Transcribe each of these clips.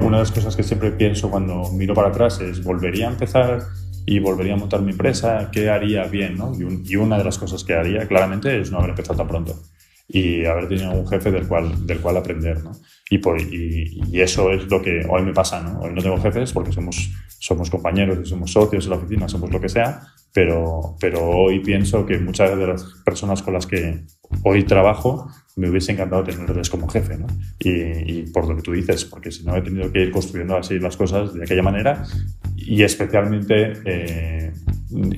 Una de las cosas que siempre pienso cuando miro para atrás es, ¿volvería a empezar y volvería a montar mi empresa? ¿Qué haría bien? Y, y una de las cosas que haría claramente es no haber empezado tan pronto y haber tenido un jefe del cual, del cual aprender, ¿no? Y, y, eso es lo que hoy me pasa, ¿no? Hoy no tengo jefes porque somos, somos compañeros y somos socios en la oficina, somos lo que sea, pero, pero hoy pienso que muchas de las personas con las que hoy trabajo me hubiese encantado tenerles como jefe, ¿no? Y, por lo que tú dices, porque si no he tenido que ir construyendo así las cosas de aquella manera y especialmente eh,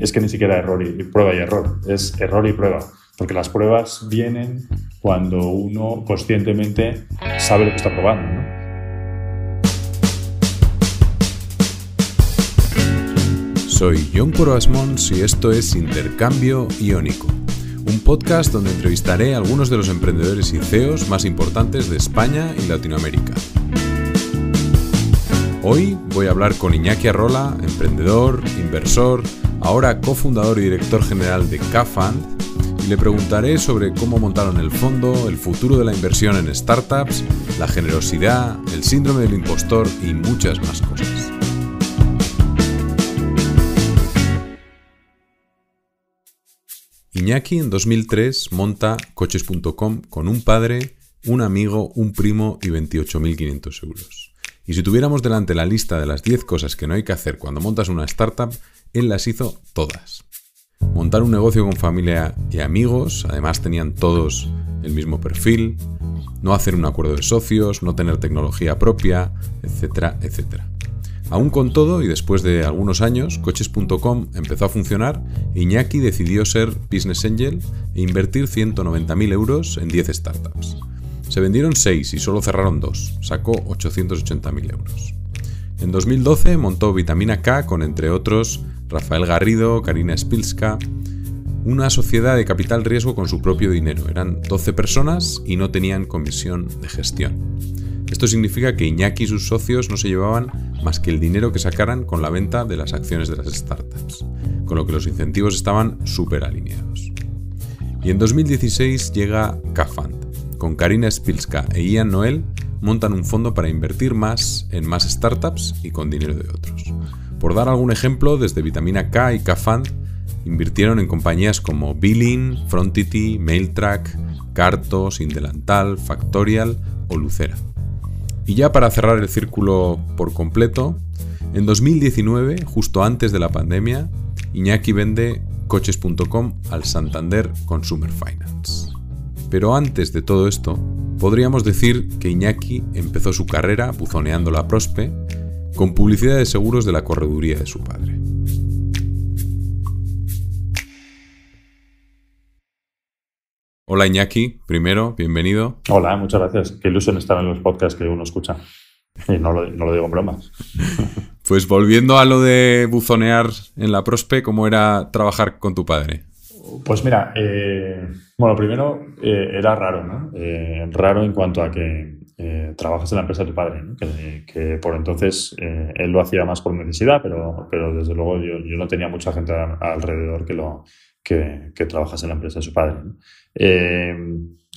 es que ni siquiera error y prueba y error, es error y prueba. Porque las pruebas vienen cuando uno conscientemente sabe lo que está probando. Soy John Coro y esto es Intercambio Iónico, un podcast donde entrevistaré a algunos de los emprendedores y CEOs más importantes de España y Latinoamérica. Hoy voy a hablar con Iñaki Arrola, emprendedor, inversor, ahora cofundador y director general de CAFAND y le preguntaré sobre cómo montaron el fondo, el futuro de la inversión en startups, la generosidad, el síndrome del impostor y muchas más cosas. Iñaki en 2003 monta coches.com con un padre, un amigo, un primo y 28.500 euros. Y si tuviéramos delante la lista de las 10 cosas que no hay que hacer cuando montas una startup, él las hizo todas montar un negocio con familia y amigos, además tenían todos el mismo perfil, no hacer un acuerdo de socios, no tener tecnología propia, etcétera, etcétera. Aún con todo, y después de algunos años, coches.com empezó a funcionar y Iñaki decidió ser business angel e invertir 190.000 euros en 10 startups. Se vendieron 6 y solo cerraron 2, sacó 880.000 euros. En 2012 montó Vitamina K con, entre otros, Rafael Garrido, Karina Spilska, una sociedad de capital riesgo con su propio dinero. Eran 12 personas y no tenían comisión de gestión. Esto significa que Iñaki y sus socios no se llevaban más que el dinero que sacaran con la venta de las acciones de las startups, con lo que los incentivos estaban súper alineados. Y en 2016 llega Cafand. Con Karina Spilska e Ian Noel montan un fondo para invertir más en más startups y con dinero de otros. Por dar algún ejemplo, desde Vitamina K y Cafán invirtieron en compañías como Billing, Frontity, Mailtrack, Cartos, Indelantal, Factorial o Lucera. Y ya para cerrar el círculo por completo, en 2019, justo antes de la pandemia, Iñaki vende coches.com al Santander Consumer Finance. Pero antes de todo esto, podríamos decir que Iñaki empezó su carrera buzoneando la Prospe con publicidad de seguros de la correduría de su padre. Hola Iñaki, primero, bienvenido. Hola, muchas gracias. Qué ilusión estar en los podcasts que uno escucha. Y no lo, digo en bromas. pues volviendo a lo de buzonear en la Prospe, ¿cómo era trabajar con tu padre? Pues mira, eh, bueno, primero eh, era raro, ¿no? Eh, raro en cuanto a que eh, trabajas en la empresa de tu padre, que, por entonces eh, él lo hacía más por necesidad, pero, pero desde luego yo, no tenía mucha gente alrededor que, lo, que, trabajase en la empresa de su padre. Eh,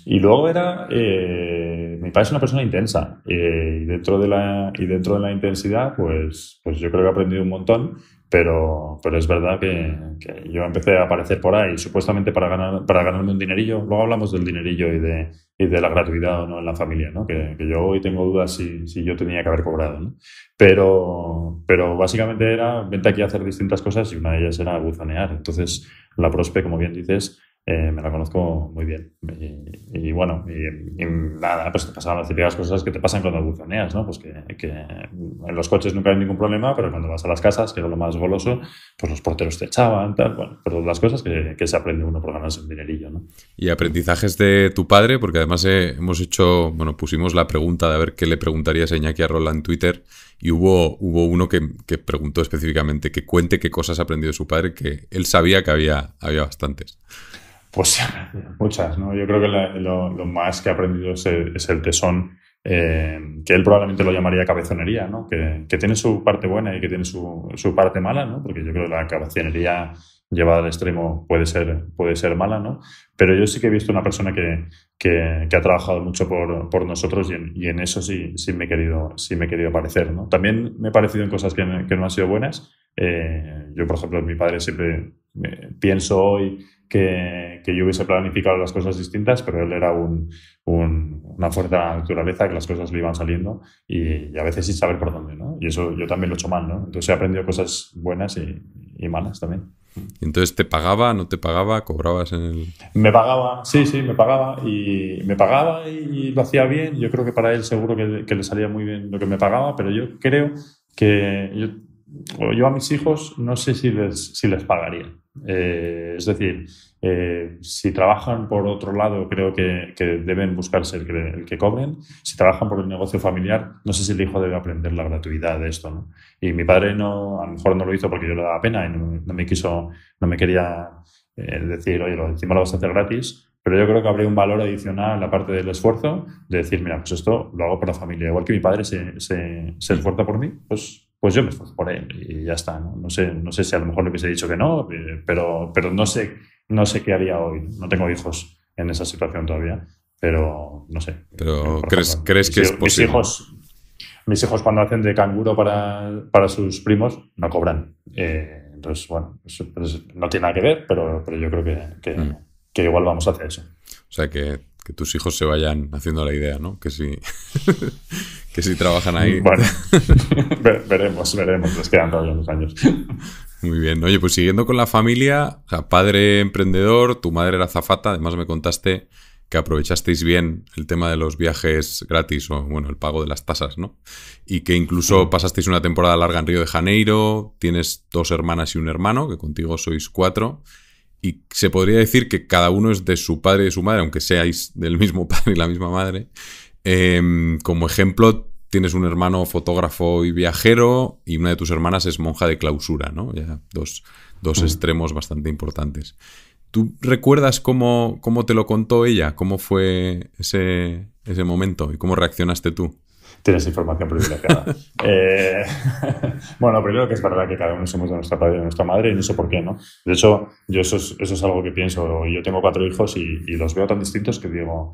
y luego era, mi padre es una persona intensa y, dentro de la, y dentro de la intensidad, pues, pues yo creo que he aprendido un montón pero, es verdad que, yo empecé a aparecer por ahí, supuestamente para, para ganarme un dinerillo. Luego hablamos del dinerillo y de, de la gratuidad en la familia, Que, yo hoy tengo dudas si, yo tenía que haber cobrado. ¿no? Pero, pero básicamente era, vente aquí a hacer distintas cosas y una de ellas era buzonear. Entonces, la prospe, como bien dices, eh, me la conozco muy bien. Y, bueno, y, nada, pues te pasaban las típicas cosas que te pasan cuando buzoneas, ¿no? Pues que, en los coches nunca hay ningún problema, pero cuando vas a las casas, que era lo más goloso, pues los porteros te echaban, tal, bueno, pero pues las cosas que, se aprende uno por ganarse un dinerillo, ¿no? Y aprendizajes de tu padre, porque además eh, hemos hecho, bueno, pusimos la pregunta de a ver qué le preguntarías a Iñaki en Twitter y hubo, hubo uno que, que, preguntó específicamente que cuente qué cosas ha de su padre, que él sabía que había, había bastantes. Pues muchas, ¿no? Yo creo que lo, más que he aprendido es el, tesón, eh, que él probablemente lo llamaría cabezonería, ¿no? Que, tiene su parte buena y que tiene su, parte mala, Porque yo creo que la cabezonería llevada al extremo puede ser, puede ser mala, ¿no? Pero yo sí que he visto una persona que, ha trabajado mucho por, nosotros y en, eso sí, sí, me he querido, sí me querido parecer, ¿no? También me he parecido en cosas que, no han sido buenas. Eh, yo, por ejemplo, mi padre siempre eh, pienso hoy que, yo hubiese planificado las cosas distintas, pero él era una fuerza de naturaleza que las cosas le iban saliendo y, a veces sin saber por dónde, ¿no? Y eso yo también lo he hecho mal, ¿no? Entonces he aprendido cosas buenas y, malas también. entonces te pagaba, no te pagaba, cobrabas en el...? Me pagaba, sí, sí, me pagaba y me pagaba y, lo hacía bien. Yo creo que para él seguro que, le salía muy bien lo que me pagaba, pero yo creo que yo, a mis hijos no sé si si les pagaría. Eh, es decir, eh, si trabajan por otro lado, creo que, deben buscarse el que, cobren. Si trabajan por el negocio familiar, no sé si el hijo debe aprender la gratuidad de esto. Y mi padre no, a lo mejor no lo hizo porque yo le daba pena y no, me quiso, no me quería eh, decir, oye, lo, encima lo vas a hacer gratis. Pero yo creo que habría un valor adicional, la parte del esfuerzo, de decir, mira, pues esto lo hago por la familia. Igual que mi padre se, se esfuerza por mí, pues pues yo me esfuerzo por él y ya está. ¿no? sé, no sé si a lo mejor le hubiese dicho que no, eh, pero, pero no, sé, no sé qué haría hoy. No tengo hijos en esa situación todavía, pero no sé. Pero ¿crees, ¿crees que mis, es posible? Mis hijos, mis hijos cuando hacen de canguro para, sus primos no cobran. Eh, entonces, bueno, no tiene nada que ver, pero, yo creo que, que mm. igual vamos hacia eso. O sea que que tus hijos se vayan haciendo la idea, ¿no? Que si, que si trabajan ahí. Bueno, veremos, veremos, les quedan todavía unos años. Muy bien, oye, pues siguiendo con la familia, padre emprendedor, tu madre era zafata, además me contaste que aprovechasteis bien el tema de los viajes gratis o, bueno, el pago de las tasas, ¿no? Y que incluso pasasteis una temporada larga en Río de Janeiro, tienes dos hermanas y un hermano, que contigo sois cuatro, y se podría decir que cada uno es de su padre y de su madre, aunque seáis del mismo padre y la misma madre. Em, como ejemplo, tienes un hermano fotógrafo y viajero y una de tus hermanas es monja de clausura, ¿no? Ya dos, mm. extremos bastante importantes. ¿Tú recuerdas cómo, cómo te lo contó ella? ¿Cómo fue ese momento y cómo reaccionaste tú? Tienes información privilegiada. Eh, bueno, primero que es verdad que cada uno somos de nuestra padre y de nuestra madre y no sé por qué, ¿no? De hecho, yo eso es, eso es algo que pienso. Yo tengo cuatro hijos y, los veo tan distintos que digo,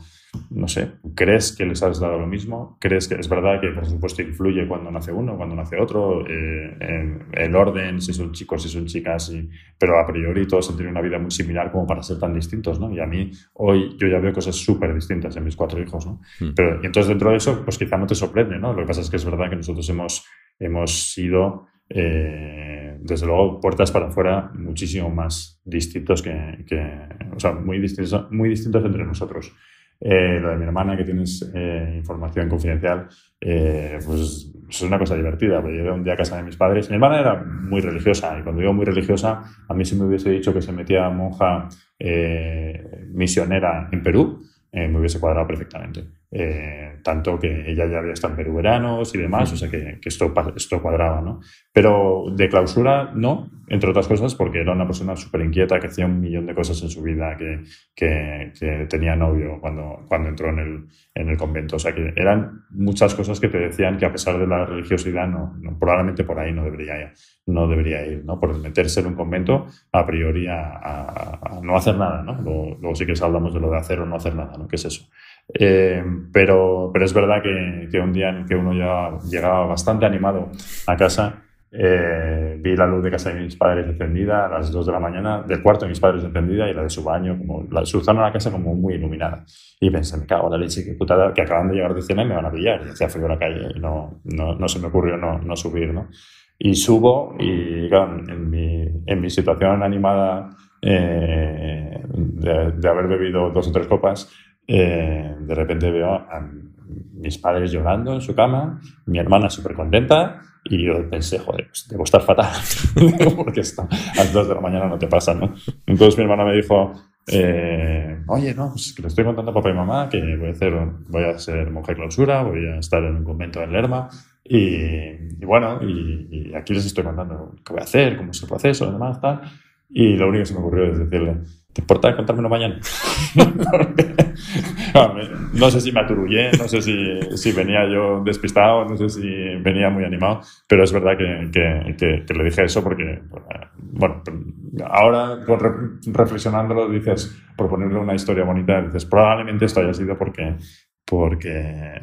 no sé, ¿crees que les has dado lo mismo? ¿Crees que es verdad que, por supuesto, influye cuando nace uno, cuando nace otro, eh, en, el orden, si son chicos, si son chicas, pero a priori todos han tenido una vida muy similar como para ser tan distintos, ¿no? Y a mí, hoy, yo ya veo cosas súper distintas en mis cuatro hijos, ¿no? Mm. Pero, y entonces, dentro de eso, pues quizá no te sorprende lo que pasa es que es verdad que nosotros hemos, sido, eh, desde luego, puertas para afuera muchísimo más distintos que, o sea, muy distintos, muy distintos entre nosotros. Eh, lo de mi hermana, que tienes eh, información confidencial, pues es una cosa divertida. porque un día a casa de mis padres. Mi hermana era muy religiosa, y cuando digo muy religiosa, a mí se me hubiese dicho que se metía monja misionera en Perú, me hubiese cuadrado perfectamente. Eh, tanto que ella ya había estado en Perú veranos y demás, o sea que, esto, esto cuadraba, ¿no? Pero de clausura no, entre otras cosas porque era una persona súper inquieta que hacía un millón de cosas en su vida, que, que, tenía novio cuando, cuando entró en el, en el, convento, o sea que eran muchas cosas que te decían que a pesar de la religiosidad no, probablemente por ahí no debería, no debería ir, ¿no? Por meterse en un convento a priori a, no hacer nada, ¿no? Luego, sí que hablamos de lo de hacer o no hacer nada, ¿no? ¿Qué es eso? Eh, pero, pero es verdad que, que, un día en que uno ya llegaba bastante animado a casa, eh, vi la luz de casa de mis padres encendida a las 2 de la mañana, del cuarto de mis padres encendida y la de su baño, como la, su zona de la casa como muy iluminada. Y pensé, me cago en la leche, que que acaban de llegar de cena me van a pillar. Y hacía frío en la calle y no, no, se me ocurrió no, no subir, ¿no? Y subo y, en mi, mi situación animada eh, de, de haber bebido dos o tres copas, eh, de repente veo a mis padres llorando en su cama, mi hermana súper contenta, y yo pensé, joder, pues debo estar fatal, porque está, a las 2 de la mañana no te pasa, ¿no? Entonces mi hermana me dijo, eh, oye, no, pues que le estoy contando a papá y mamá que voy a, hacer, voy a ser monje clausura, voy a estar en un convento en Lerma, y, bueno, y, aquí les estoy contando qué voy a hacer, cómo es el proceso, demás, tal. Y lo único que se me ocurrió es decirle, ¿te importa contármelo mañana? no, sé si me aturullé, no sé si, si, venía yo despistado, no sé si venía muy animado, pero es verdad que, que, le dije eso porque, bueno, ahora reflexionándolo dices, por ponerle una historia bonita, dices, probablemente esto haya sido porque porque,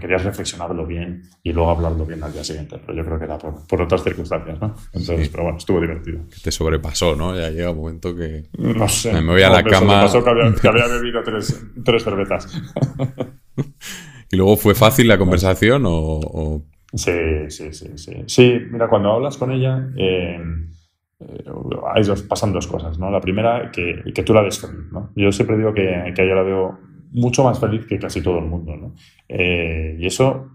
querías reflexionarlo bien y luego hablarlo bien al día siguiente. Pero yo creo que era por, otras circunstancias, ¿no? Entonces, pero bueno, estuvo divertido. te sobrepasó, ¿no? Ya llega un momento que. No sé. Me voy a la cama. Me que había, bebido tres, tres cervezas. ¿Y luego fue fácil la conversación o, Sí, sí, sí, sí. Sí, mira, cuando hablas con ella. Eh, eh, pasan dos cosas, ¿no? La primera, que, tú la ves ¿no? Yo siempre digo que, que ella la veo mucho más feliz que casi todo el mundo. ¿no? Eh, y eso,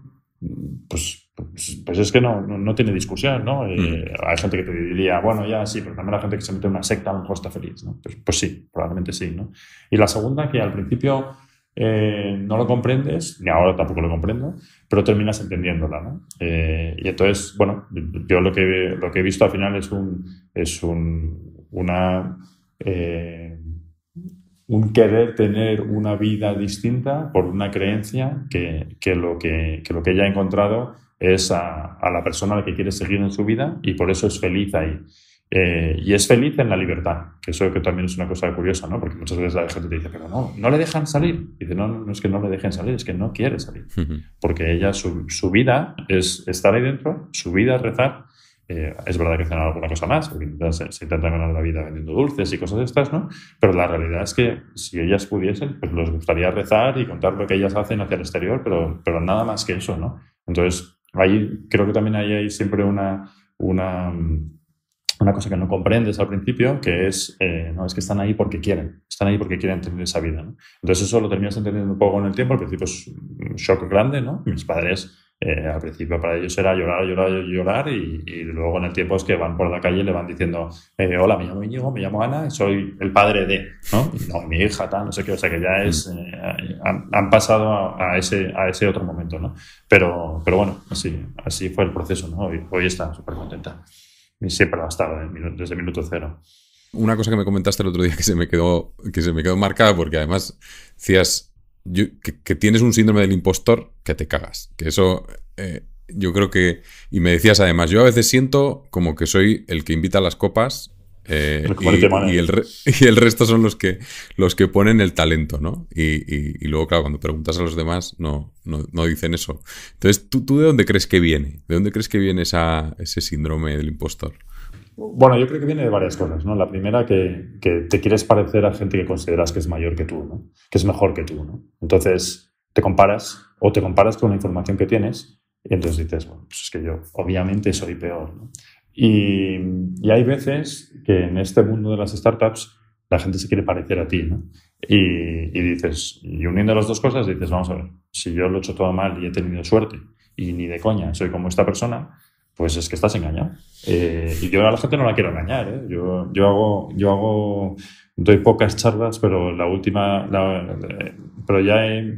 pues, pues, es que no, no, tiene discusión. ¿no? Eh, mm. Hay gente que te diría, bueno, ya sí, pero también la gente que se mete en una secta a lo mejor está feliz. ¿no? Pues, pues sí, probablemente sí. ¿no? Y la segunda, que al principio eh, no lo comprendes, ni ahora tampoco lo comprendo, pero terminas entendiéndola. ¿no? y entonces, bueno, yo lo que, lo que he visto al final es un, es un, una, un querer tener una vida distinta por una creencia que, lo, que, lo que ella ha encontrado es a, la persona a la que quiere seguir en su vida y por eso es feliz ahí. Eh, y es feliz en la libertad, que eso que también es una cosa curiosa, ¿no? Porque muchas veces la gente te dice, pero no, no le dejan salir. Y dice, no, no es que no le dejen salir, es que no quiere salir. Porque ella, su, su vida es estar ahí dentro, su vida es rezar, eh, es verdad que hacen alguna cosa más, porque se, intentan ganar la vida vendiendo dulces y cosas de estas, ¿no? Pero la realidad es que si ellas pudiesen, pues les gustaría rezar y contar lo que ellas hacen hacia el exterior, pero, pero nada más que eso, ¿no? Entonces, ahí creo que también ahí hay siempre una, cosa que no comprendes al principio, que es, eh, no, es que están ahí porque quieren, están ahí porque quieren tener esa vida. ¿no? Entonces eso lo terminas entendiendo un poco con el tiempo, al principio es un shock grande, ¿no? Mis padres eh, al principio para ellos era llorar, llorar, llorar y, luego en el tiempo es que van por la calle y le van diciendo, eh, hola, me llamo Íñigo, me llamo Ana, soy el padre de, ¿no? mi hija, tal, no sé qué, o sea que ya es, mm. eh, han, pasado a, ese, a ese otro momento, ¿no? Pero, pero bueno, así, así fue el proceso, ¿no? Hoy, está súper contenta y siempre lo ha estado desde minuto cero. Una cosa que me comentaste el otro día que se me quedó, que se me quedó marcada porque además decías que, tienes un síndrome del impostor que te cagas. Que eso eh, yo creo que... Y me decías además, yo a veces siento como que soy el que invita a las copas eh, y, el resto son los que, los que ponen el talento, ¿no? Y, luego, claro, cuando preguntas a los demás, no, no, no dicen eso. Entonces, ¿tú, ¿tú, de dónde crees que viene? ¿De dónde crees que viene ese síndrome del impostor? Bueno, yo creo que viene de varias cosas, ¿no? La primera, que, que, te quieres parecer a gente que consideras que es mayor que tú, ¿no? Que es mejor que tú, ¿no? Entonces, te comparas o te comparas con la información que tienes y entonces dices, bueno, pues es que yo obviamente soy peor, Y, y hay veces que en este mundo de las startups la gente se quiere parecer a ti, ¿no? Y, y dices, y uniendo las dos cosas, dices, vamos a ver, si yo lo he hecho todo mal y he tenido suerte y ni de coña soy como esta persona, pues es que estás engañado. Eh, y yo a la gente no la quiero engañar. ¿eh? Yo, yo, hago, yo hago, doy pocas charlas, pero la última, eh, pero ya he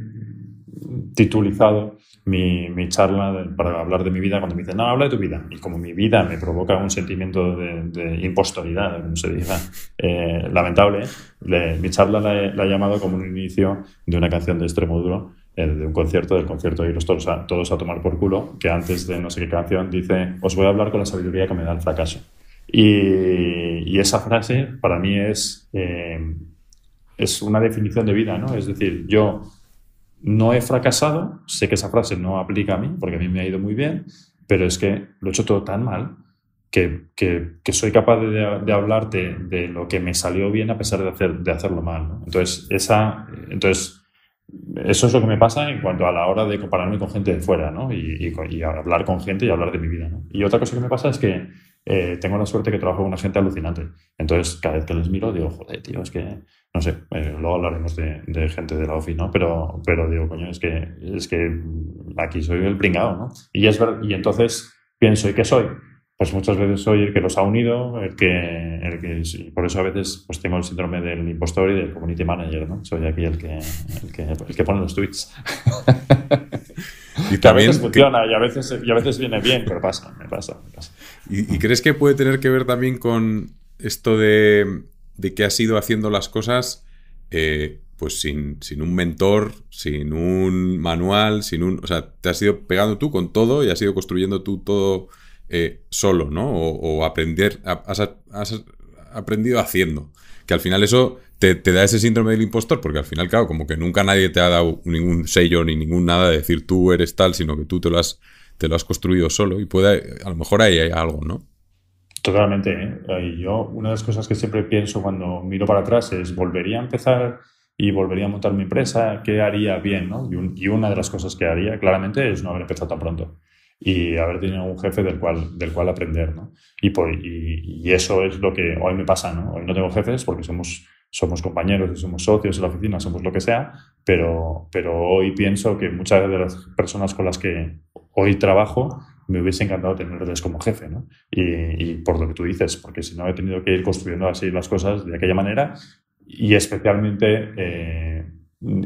titulizado mi, mi charla para hablar de mi vida cuando me dicen, no, habla de tu vida. Y como mi vida me provoca un sentimiento de, impostoridad, como se diga, eh, lamentable, mi charla la he, llamado como un inicio de una canción de Extremo Duro de un concierto, del concierto de irnos todos a, tomar por culo, que antes de no sé qué canción dice, os voy a hablar con la sabiduría que me da el fracaso. Y, esa frase para mí es, eh, es una definición de vida, ¿no? Es decir, yo no he fracasado, sé que esa frase no aplica a mí, porque a mí me ha ido muy bien, pero es que lo he hecho todo tan mal que, soy capaz de, de hablarte de, lo que me salió bien a pesar de, hacer, de hacerlo mal. Entonces, esa, entonces, eso es lo que me pasa en cuanto a la hora de compararme con gente de fuera, ¿no? Y, hablar con gente y hablar de mi vida, Y otra cosa que me pasa es que eh, tengo la suerte que trabajo con una gente alucinante. Entonces, cada vez que les miro, digo, joder, tío, es que, no sé, eh, luego hablaremos de, gente de la OFI, ¿no? Pero, digo, coño, es que, es que aquí soy el pringado, ¿no? Y, es y entonces pienso, ¿y qué soy? pues muchas veces soy el que los ha unido, el que, el que por eso a veces pues tengo el síndrome del impostor y del community manager, ¿no? Soy aquí el que, el que, el que pone los tweets. y también, a veces funciona y a veces, y a veces viene bien, pero pasa, me pasa, me pasa. ¿Y, crees que puede tener que ver también con esto de, que has ido haciendo las cosas eh, pues sin, sin, un mentor, sin un manual, sin un... O sea, te has ido pegando tú con todo y has ido construyendo tú todo eh, solo, ¿no? O, aprender, has, has, aprendido haciendo. Que al final eso te, da ese síndrome del impostor, porque al final, claro, como que nunca nadie te ha dado ningún sello ni ningún nada de decir tú eres tal, sino que tú te lo has, te lo has construido solo y puede, a lo mejor ahí hay algo, ¿no? Totalmente. ¿eh? Yo, una de las cosas que siempre pienso cuando miro para atrás es, ¿volvería a empezar y volvería a montar mi empresa? ¿Qué haría bien? ¿no? y, una de las cosas que haría, claramente, es no haber empezado tan pronto y haber tenido un jefe del cual, del cual aprender, ¿no? Y, y, eso es lo que hoy me pasa, ¿no? Hoy no tengo jefes porque somos, somos compañeros, somos socios en la oficina, somos lo que sea, pero, pero hoy pienso que muchas de las personas con las que hoy trabajo me hubiese encantado tenerles como jefe, ¿no? Y, por lo que tú dices, porque si no he tenido que ir construyendo así las cosas de aquella manera y especialmente eh,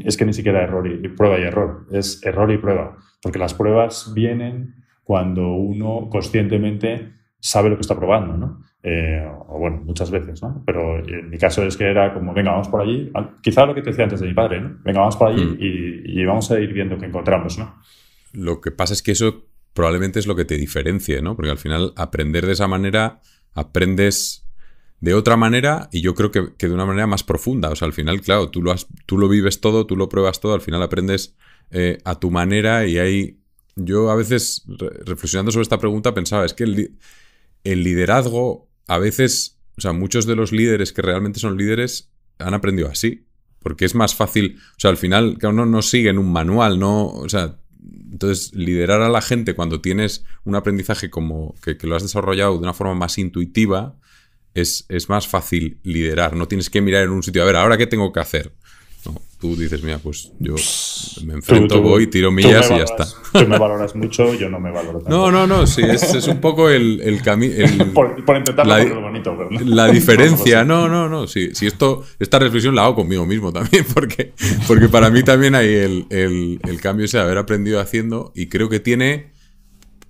es que ni siquiera error y, prueba y error, es error y prueba, porque las pruebas vienen cuando uno conscientemente sabe lo que está probando, ¿no? Eh, o bueno, muchas veces, ¿no? Pero en mi caso es que era como, venga, vamos por allí, ah, quizá lo que te decía antes de mi padre, ¿no? Venga, vamos por allí mm. y, vamos a ir viendo qué encontramos, ¿no? Lo que pasa es que eso probablemente es lo que te diferencie, ¿no? Porque al final aprender de esa manera, aprendes de otra manera y yo creo que, de una manera más profunda. O sea, al final, claro, tú lo, tú lo vives todo, tú lo pruebas todo, al final aprendes eh, a tu manera y hay yo a veces, reflexionando sobre esta pregunta, pensaba, es que el, liderazgo, a veces, o sea, muchos de los líderes que realmente son líderes han aprendido así, porque es más fácil, o sea, al final, que uno no sigue en un manual, ¿no? O sea, entonces, liderar a la gente cuando tienes un aprendizaje como que, lo has desarrollado de una forma más intuitiva, es, es, más fácil liderar. No tienes que mirar en un sitio, a ver, ahora qué tengo que hacer tú dices, mira, pues yo me enfrento, voy, tiro millas y ya está. Tú me valoras mucho, yo no me valoro tanto. No, no, no, sí, es, un poco el, camino. Por, intentar la, bonito, pero La diferencia, no, no, no, sí, esto, esta reflexión la hago conmigo mismo también, porque, porque para mí también hay el, el cambio ese de haber aprendido haciendo y creo que tiene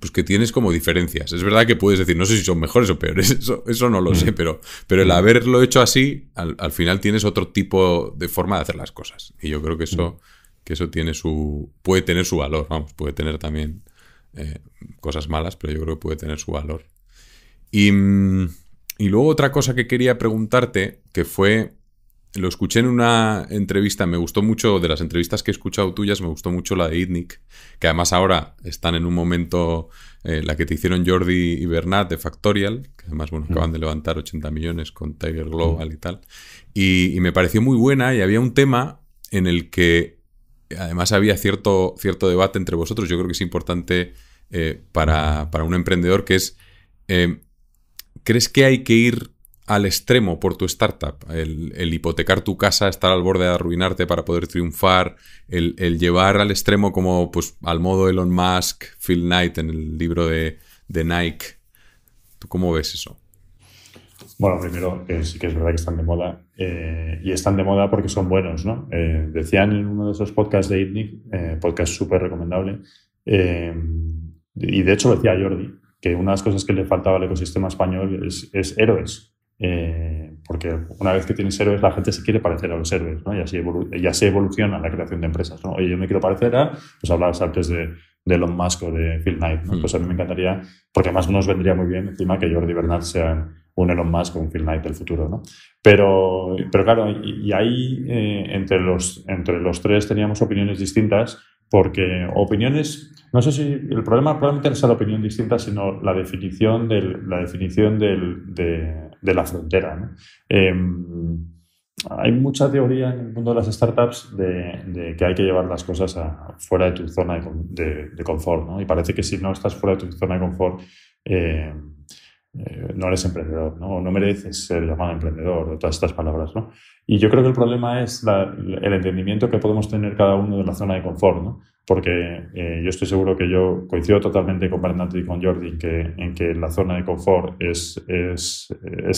pues que tienes como diferencias. Es verdad que puedes decir, no sé si son mejores o peores, eso, no lo mm. sé, pero, pero el mm. haberlo hecho así, al, final tienes otro tipo de forma de hacer las cosas. Y yo creo que eso, mm. que eso tiene su, puede tener su valor, vamos, puede tener también eh, cosas malas, pero yo creo que puede tener su valor. Y, y luego otra cosa que quería preguntarte, que fue lo escuché en una entrevista, me gustó mucho, de las entrevistas que he escuchado tuyas, me gustó mucho la de Idnik, que además ahora están en un momento, eh, la que te hicieron Jordi y Bernat de Factorial, que además, bueno, acaban de levantar 80 millones con Tiger Global y tal, y, me pareció muy buena y había un tema en el que además había cierto, cierto debate entre vosotros, yo creo que es importante eh, para, un emprendedor, que es, eh, ¿crees que hay que ir al extremo por tu startup, el, hipotecar tu casa, estar al borde de arruinarte para poder triunfar, el, llevar al extremo como pues al modo Elon Musk, Phil Knight en el libro de, Nike. ¿Tú cómo ves eso? Bueno, primero, eh, sí que es verdad que están de moda. Eh, y están de moda porque son buenos, ¿no? Eh, decían en uno de esos podcasts de ITNIC, podcast súper recomendable, y de hecho decía Jordi, que una de las cosas que le faltaba al ecosistema español es héroes. Eh, porque una vez que tienes héroes, la gente se quiere parecer a los héroes, Y así, ya evoluciona la creación de empresas, Oye, yo me quiero parecer a, pues hablabas antes de, de Elon Musk o de Phil Knight, ¿no? Hmm. Pues a mí me encantaría, porque además nos vendría muy bien encima que Jordi Bernard sea un Elon Musk o un Phil Knight del futuro, ¿no? Pero, pero claro, y, ahí eh, entre, los, entre los tres teníamos opiniones distintas, porque opiniones, no sé si el problema probablemente no sea la opinión distinta, sino la definición, la definición de, la frontera. Em, hay mucha teoría en el mundo de las startups de, que hay que llevar las cosas fuera de tu zona de, confort, ¿no? Y parece que si no estás fuera de tu zona de confort, eh, eh, no eres emprendedor, ¿no? no mereces ser llamado emprendedor, o todas estas palabras, ¿no? Y yo creo que el problema es el entendimiento que podemos tener cada uno de la zona de confort, ¿no? Porque eh, yo estoy seguro que yo coincido totalmente con Bernardo y con Jordi que, en que la zona de confort es, es,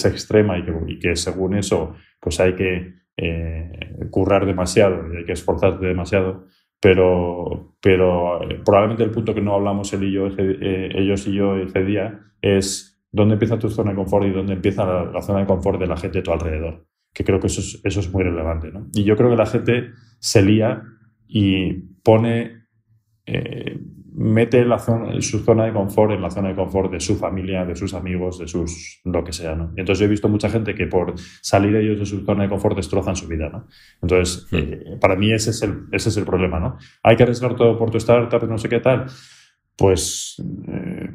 extrema y que, según eso pues hay que eh, currar demasiado y hay que esforzarte demasiado pero, pero probablemente el punto que no hablamos él y yo, ellos y yo ese día es dónde empieza tu zona de confort y dónde empieza la, zona de confort de la gente de tu alrededor. Que creo que eso es, eso es muy relevante. ¿no? Y yo creo que la gente se lía y pone, eh, mete la zona, su zona de confort en la zona de confort de su familia, de sus amigos, de sus lo que sea. ¿no? entonces yo he visto mucha gente que por salir ellos de su zona de confort destrozan su vida. ¿no? Entonces, eh, para mí ese es el, ese es el problema. ¿no? Hay que arriesgar todo por tu startup, no sé qué tal pues eh,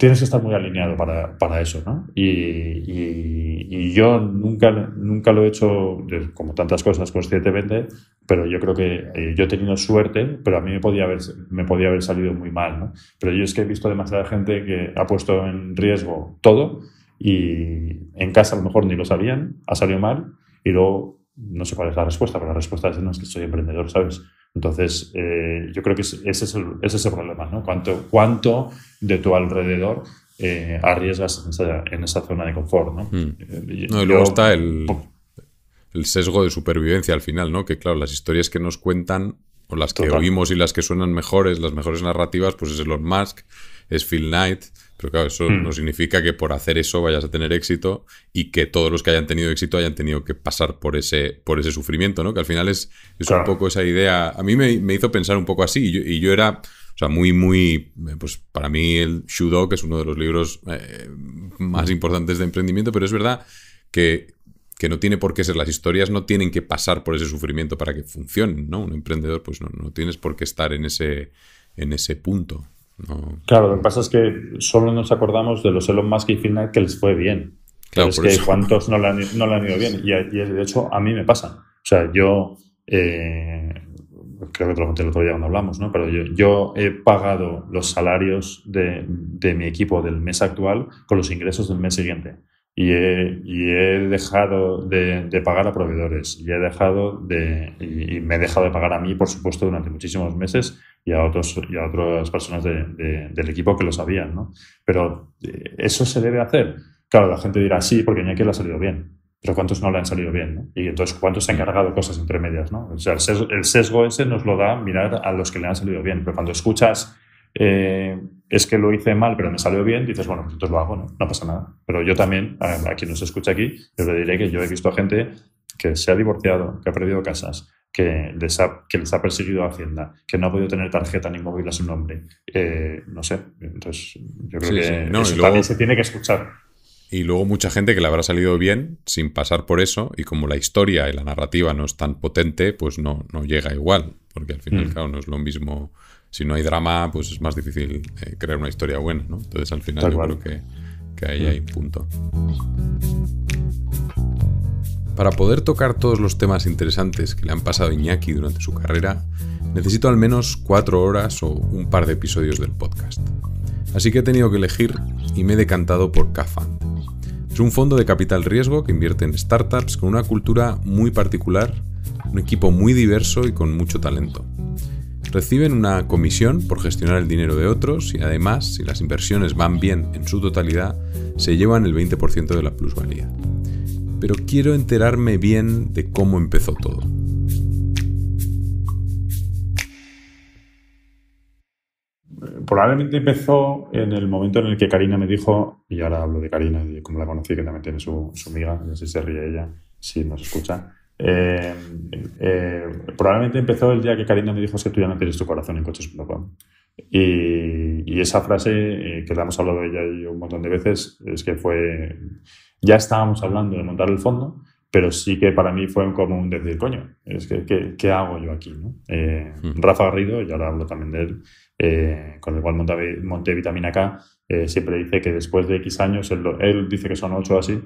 tienes que estar muy alineado para, para eso, ¿no? Y, y, yo nunca, nunca lo he hecho, como tantas cosas, conscientemente, pero yo creo que eh, yo he tenido suerte, pero a mí me podía, haber, me podía haber salido muy mal, ¿no? Pero yo es que he visto demasiada gente que ha puesto en riesgo todo y en casa a lo mejor ni lo sabían, ha salido mal y luego no sé cuál es la respuesta, pero la respuesta es no, es que soy emprendedor, ¿sabes? Entonces, eh, yo creo que ese es el, ese problema, ¿no? ¿Cuánto, de tu alrededor eh, arriesgas en esa, zona de confort, ¿no? Hmm. Eh, y luego está el, sesgo de supervivencia al final, ¿no? Que claro, las historias que nos cuentan, o las que oímos y las que suenan mejores, las mejores narrativas, pues es Elon Musk, es Phil Knight, pero claro, eso hmm. no significa que por hacer eso vayas a tener éxito y que todos los que hayan tenido éxito hayan tenido que pasar por ese, por ese sufrimiento, ¿no? Que al final es, es un poco esa idea. A mí me, hizo pensar un poco así y yo, era, o sea, muy, muy, eh, pues para mí el Shudo, que es uno de los libros eh, más hmm. importantes de emprendimiento, pero es verdad que, que no tiene por qué ser, las historias no tienen que pasar por ese sufrimiento para que funcionen, ¿no? Un emprendedor, pues no, no tienes por qué estar en ese, en ese punto claro, lo que pasa es que solo nos acordamos de los Elon Musk y final que les fue bien. Claro, es que cuántos no le, han, no le han ido bien. Y, de hecho, a mí me pasa. O sea, yo. Eh, creo que lo conté el otro día cuando hablamos, ¿no? Pero yo, yo he pagado los salarios de mi equipo del mes actual con los ingresos del mes siguiente y he, dejado de, pagar a proveedores y he dejado de y, me he dejado de pagar a mí por supuesto durante muchísimos meses y a otros y a otras personas del equipo que lo sabían ¿no? pero eh, eso se debe hacer claro la gente dirá sí porque que le ha salido bien pero cuántos no le han salido bien y entonces cuántos se han cargado cosas entre medias ¿no? o sea el sesgo, ese nos lo da mirar a los que le han salido bien pero cuando escuchas eh, es que lo hice mal, pero me salió bien, dices, bueno, pues entonces lo hago, ¿no? pasa nada. Pero yo también, a, quien nos escucha aquí, yo le diré que yo he visto a gente que se ha divorciado, que ha perdido casas, que les ha, que les ha perseguido Hacienda, que no ha podido tener tarjeta ni móvil a su nombre. Eh, no sé, entonces yo creo que también se tiene que escuchar. Y luego mucha gente que le habrá salido bien sin pasar por eso y como la historia y la narrativa no es tan potente, pues no, no llega igual, porque al final, mm. claro, no es lo mismo si no hay drama, pues es más difícil eh, crear una historia buena, ¿no? Entonces al final yo creo que, ahí mm. hay un punto. Para poder tocar todos los temas interesantes que le han pasado a Iñaki durante su carrera, necesito al menos cuatro horas o un par de episodios del podcast. Así que he tenido que elegir y me he decantado por Cafand. Es un fondo de capital riesgo que invierte en startups con una cultura muy particular, un equipo muy diverso y con mucho talento reciben una comisión por gestionar el dinero de otros y además, si las inversiones van bien en su totalidad, se llevan el 20% de la plusvalía. Pero quiero enterarme bien de cómo empezó todo. Probablemente empezó en el momento en el que Karina me dijo, y ahora hablo de Karina, y como la conocí, que también tiene su, su amiga, no sé si se ríe ella, si nos escucha, eh, eh, probablemente empezó el día que Karina me dijo es que tú ya no tienes tu corazón en coches.com. Y, y, esa frase, eh, que la hemos hablado ella y un montón de veces, es que fue, ya estábamos hablando de montar el fondo, pero sí que para mí fue como un decir, coño, es que, ¿qué, hago yo aquí? Hmm. Rafa Garrido, y ahora hablo también de él, con el cual monté, Vitamina K, siempre dice que después de X años, él, él dice que son ocho así,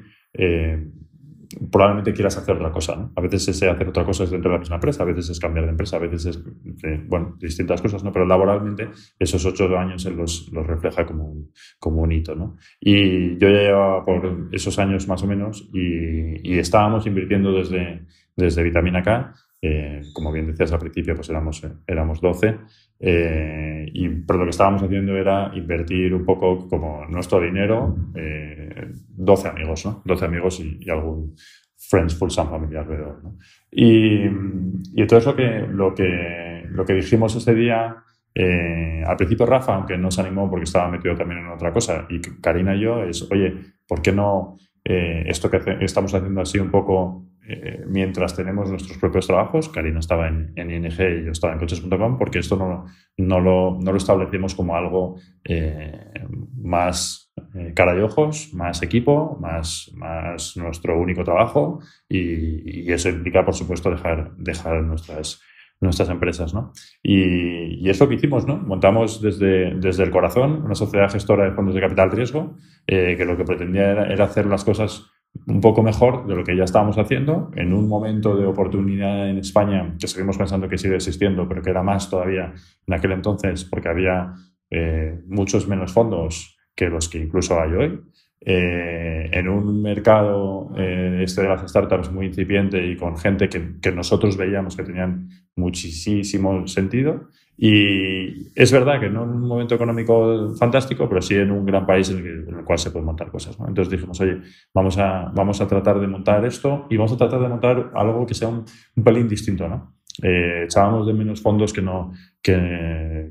probablemente quieras hacer otra cosa. ¿no? A veces es hacer otra cosa dentro de la misma empresa, a veces es cambiar de empresa, a veces es, eh, bueno, distintas cosas, ¿no? Pero laboralmente esos ocho años los, refleja como un, como hito, ¿no? Y yo ya llevaba por esos años más o menos y, estábamos invirtiendo desde, Vitamina K. Eh, como bien decías al principio, pues éramos, eh, éramos 12 eh, y, pero lo que estábamos haciendo era invertir un poco como nuestro dinero, 12 eh, amigos, ¿no? 12 amigos y, algún friends, full some family alrededor. Y, y, entonces lo que, lo, que, lo que dijimos ese día, eh, al principio Rafa, aunque no se animó porque estaba metido también en otra cosa, y Karina y yo, es, oye, ¿por qué no eh, esto que estamos haciendo así un poco eh, mientras tenemos nuestros propios trabajos, Karina estaba en, ING y yo estaba en coches.com, porque esto no, no, lo, no, lo, establecemos como algo eh, más cara y ojos, más equipo, más, más nuestro único trabajo y, y, eso implica, por supuesto, dejar, dejar nuestras nuestras empresas, ¿no? Y, y, que hicimos, ¿no? Montamos desde, desde el corazón una sociedad gestora de fondos de capital riesgo eh, que lo que pretendía era, hacer las cosas un poco mejor de lo que ya estábamos haciendo en un momento de oportunidad en España que seguimos pensando que sigue existiendo, pero que era más todavía en aquel entonces porque había eh, muchos menos fondos que los que incluso hay hoy. Eh, en un mercado eh, este de las startups muy incipiente y con gente que, nosotros veíamos que tenían muchísimo sentido. Y es verdad que no en un momento económico fantástico, pero sí en un gran país en el, cual se pueden montar cosas. Entonces dijimos, oye, vamos a, vamos a tratar de montar esto y vamos a tratar de montar algo que sea un, pelín distinto. ¿no? Eh, echábamos de menos fondos que no, que,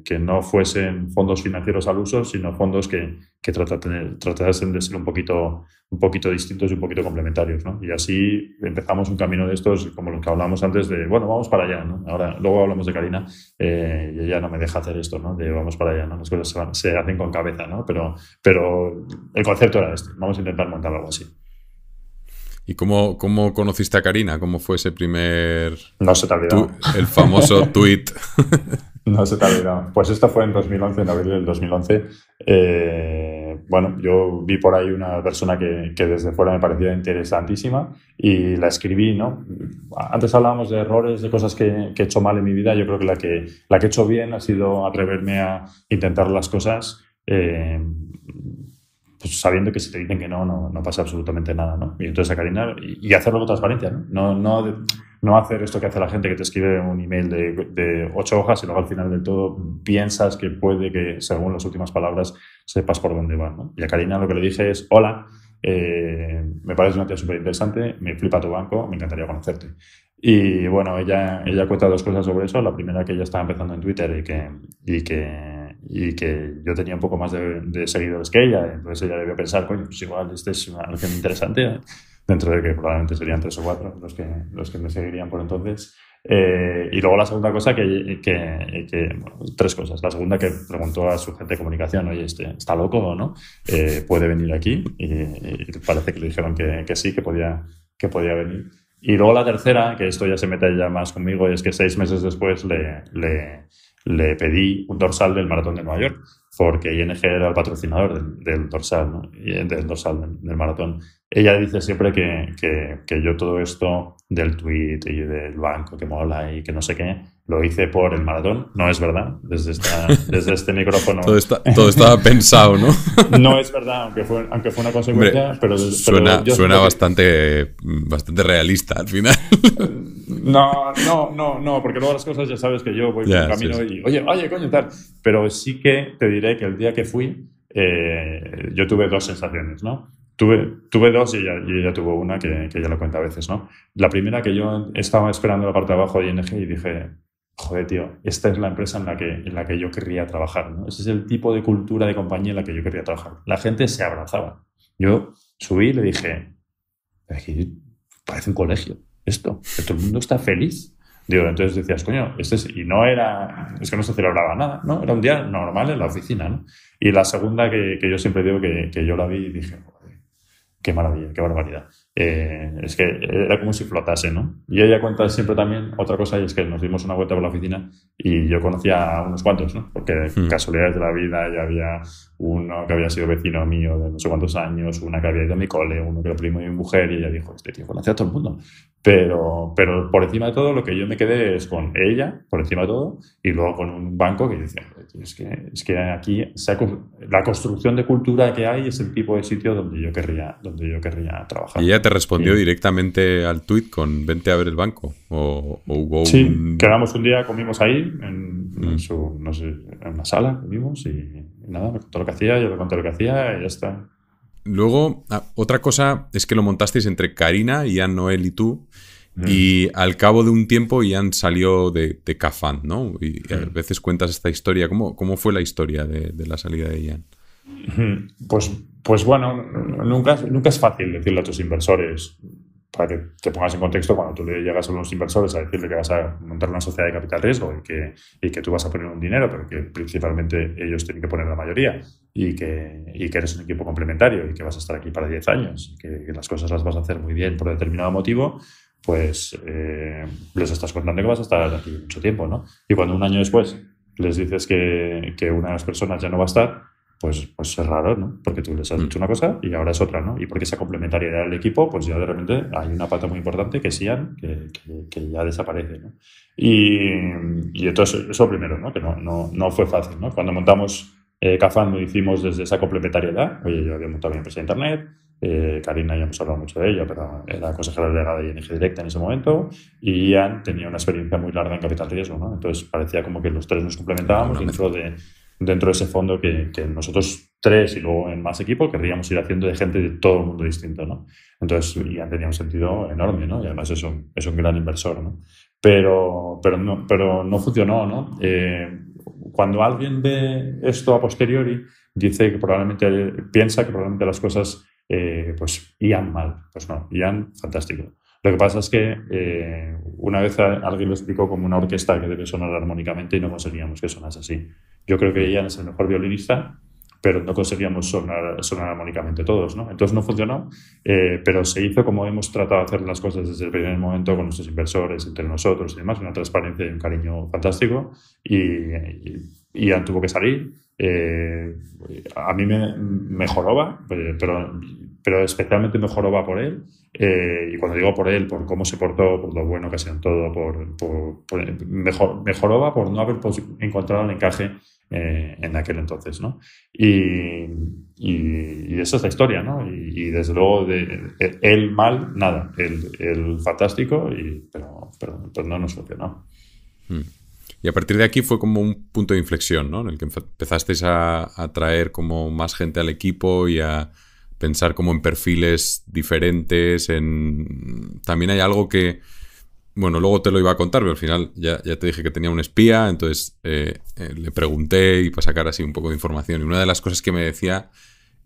que no fuesen fondos financieros al uso, sino fondos que, que tratasen, de ser un poquito, un poquito distintos y un poquito complementarios. ¿no? Y así empezamos un camino de estos, como lo que hablamos antes, de, bueno, vamos para allá. ¿no? Ahora, luego hablamos de Karina, y eh, ella no me deja hacer esto, ¿no? de vamos para allá. ¿no? Las cosas se, hacen con cabeza, ¿no? pero, pero el concepto era este, vamos a intentar montar algo así. ¿Y cómo, cómo, conociste a Karina? ¿Cómo fue ese primer... No se te el famoso tweet. No se te ha olvidado. Pues esto fue en 2011, en abril del 2011. Eh, bueno, yo vi por ahí una persona que, desde fuera me parecía interesantísima y la escribí, ¿no? Antes hablábamos de errores, de cosas que, he hecho mal en mi vida. Yo creo que la, que la que he hecho bien ha sido atreverme a intentar las cosas. Eh, pues sabiendo que si te dicen que no, no, no pasa absolutamente nada, ¿no? Y entonces a Karina y, hacerlo con transparencia, ¿no? No, no no hacer esto que hace la gente que te escribe un email de, ocho hojas y luego al final del todo piensas que puede que, según las últimas palabras, sepas por dónde van. ¿no? Y a Karina lo que le dije es, hola, eh, me parece una tía súper interesante, me flipa tu banco, me encantaría conocerte. Y bueno, ella, ella cuenta dos cosas sobre eso. La primera, que ella estaba empezando en Twitter y que, que, que yo tenía un poco más de, seguidores que ella. Entonces ella debió pensar, coño, pues igual este es una, alguien interesante. ¿eh? dentro de que probablemente serían tres o cuatro los que, los que me seguirían por entonces. Eh, y luego la segunda cosa que, tres cosas. La segunda que preguntó a su gente de comunicación, oye, este, ¿está loco o no? Eh, ¿Puede venir aquí? Y, parece que le dijeron que, sí, que podía, que podía venir. Y luego la tercera, que esto ya se mete ya más conmigo, y es que seis meses después le, le, pedí un dorsal del Maratón de Nueva York, porque ING era el patrocinador del, dorsal, ¿no? del dorsal del maratón. Ella dice siempre que, que, yo todo esto del tweet y del banco que mola y que no sé qué, lo hice por el maratón. No es verdad, desde, desde este micrófono. todo, estaba pensado, ¿no? no es verdad, aunque fue, aunque fue una consecuencia, pero, Suena, suena bastante, bastante realista al final. no, no, no, no, porque luego las cosas ya sabes que yo voy por el camino y, oye, oye, coño, tal. Pero sí que te diré que el día que fui, eh, yo tuve dos sensaciones, ¿no? Tuve, tuve dos y ella, tuvo una que, que, ella lo cuenta a veces, ¿no? La primera que yo estaba esperando la parte de abajo de ING y dije, joder, tío, esta es la empresa en la que, en la que yo querría trabajar, ¿no? Ese es el tipo de cultura de compañía en la que yo quería trabajar. La gente se abrazaba. Yo subí y le dije, parece un colegio esto, que todo el mundo está feliz. Digo, entonces decías, coño, este y no era, es que no se celebraba nada, ¿no? Era un día normal en la oficina, ¿no? Y la segunda que, yo siempre digo que, que, yo la vi y dije, qué maravilla, qué barbaridad. Eh, es que era como si flotase, ¿no? Y ella cuenta siempre también otra cosa, y es que nos dimos una vuelta por la oficina y yo conocía a unos cuantos, ¿no? Porque hmm. casualidades de la vida, ya había uno que había sido vecino mío de no sé cuántos años, una que había ido a mi cole, uno que era primo de mi mujer, y ella dijo, este tío conocía a todo el mundo. Pero, pero por encima de todo, lo que yo me quedé es con ella, por encima de todo, y luego con un banco que decía, es que, es que aquí la construcción de cultura que hay es el tipo de sitio donde yo querría, donde yo querría trabajar. ¿Y ella te respondió directamente al tuit con vente a ver el banco? O, o sí, quedamos un día, comimos ahí, en, mm. una sala, comimos y, nada, me contó lo que hacía, yo le conté lo que hacía y ya está. Luego, ah, otra cosa es que lo montasteis entre Karina, y Noel y tú. Y al cabo de un tiempo Ian salió de, de Cafán, ¿no? Y, a veces cuentas esta historia. ¿Cómo, cómo fue la historia de, la salida de Ian? Pues, pues bueno, nunca, nunca es fácil decirle a tus inversores, para que te pongas en contexto, cuando tú le llegas a unos inversores a decirle que vas a montar una sociedad de capital riesgo y que, y que tú vas a poner un dinero, pero que principalmente ellos tienen que poner la mayoría y que, y que eres un equipo complementario y que vas a estar aquí para 10 años y que las cosas las vas a hacer muy bien por determinado motivo, pues eh, les estás contando que vas a estar aquí mucho tiempo, ¿no? Y cuando un año después les dices que, una de las personas ya no va a estar, pues, pues es raro, ¿no? Porque tú les has mm. dicho una cosa y ahora es otra, ¿no? Y porque esa complementariedad del equipo, pues ya de repente hay una pata muy importante que que, que, ya desaparece, ¿no? Y, entonces, eso primero, ¿no? Que no, fue fácil, ¿no? Cuando montamos eh, Cafán lo hicimos desde esa complementariedad. Oye, yo había montado mi empresa de Internet, eh, Karina ya hemos hablado mucho de ella, pero era consejera delegada de ING Directa en ese momento y Ian tenía una experiencia muy larga en Capital Riesgo, ¿no? Entonces parecía como que los tres nos complementábamos dentro de, dentro de ese fondo que, nosotros tres y luego en más equipo querríamos ir haciendo de gente de todo el mundo distinto, ¿no? Entonces Ian tenía un sentido enorme, ¿no? Y además es un, es un gran inversor, ¿no? Pero, pero, no, pero no funcionó, ¿no? Eh, cuando alguien ve esto a posteriori, dice que probablemente, piensa que probablemente las cosas eh, pues Ian mal. Pues no, Ian fantástico. Lo que pasa es que eh, una vez alguien lo explicó como una orquesta que debe sonar armónicamente y no conseguíamos que sonase así. Yo creo que Ian es el mejor violinista, pero no conseguíamos sonar, sonar armónicamente todos, ¿no? Entonces no funcionó, eh, pero se hizo como hemos tratado de hacer las cosas desde el primer momento con nuestros inversores, entre nosotros y demás, una transparencia y un cariño fantástico y Ian tuvo que salir. Eh, a mí me mejoraba, eh, pero, pero especialmente mejoraba por él. Eh, y cuando digo por él, por cómo se portó, por lo bueno que sido todo, por, por, mejor, mejoraba por no haber encontrado el encaje en aquel entonces. ¿no? Y, y, esa es la historia. Y, desde luego, de, él mal, nada. Él, fantástico, y, pero, no nos y a partir de aquí fue como un punto de inflexión, ¿no? En el que empezasteis a, atraer traer como más gente al equipo y a pensar como en perfiles diferentes, en... También hay algo que... Bueno, luego te lo iba a contar, pero al final ya, te dije que tenía un espía, entonces eh, eh, le pregunté y para sacar así un poco de información. Y una de las cosas que me decía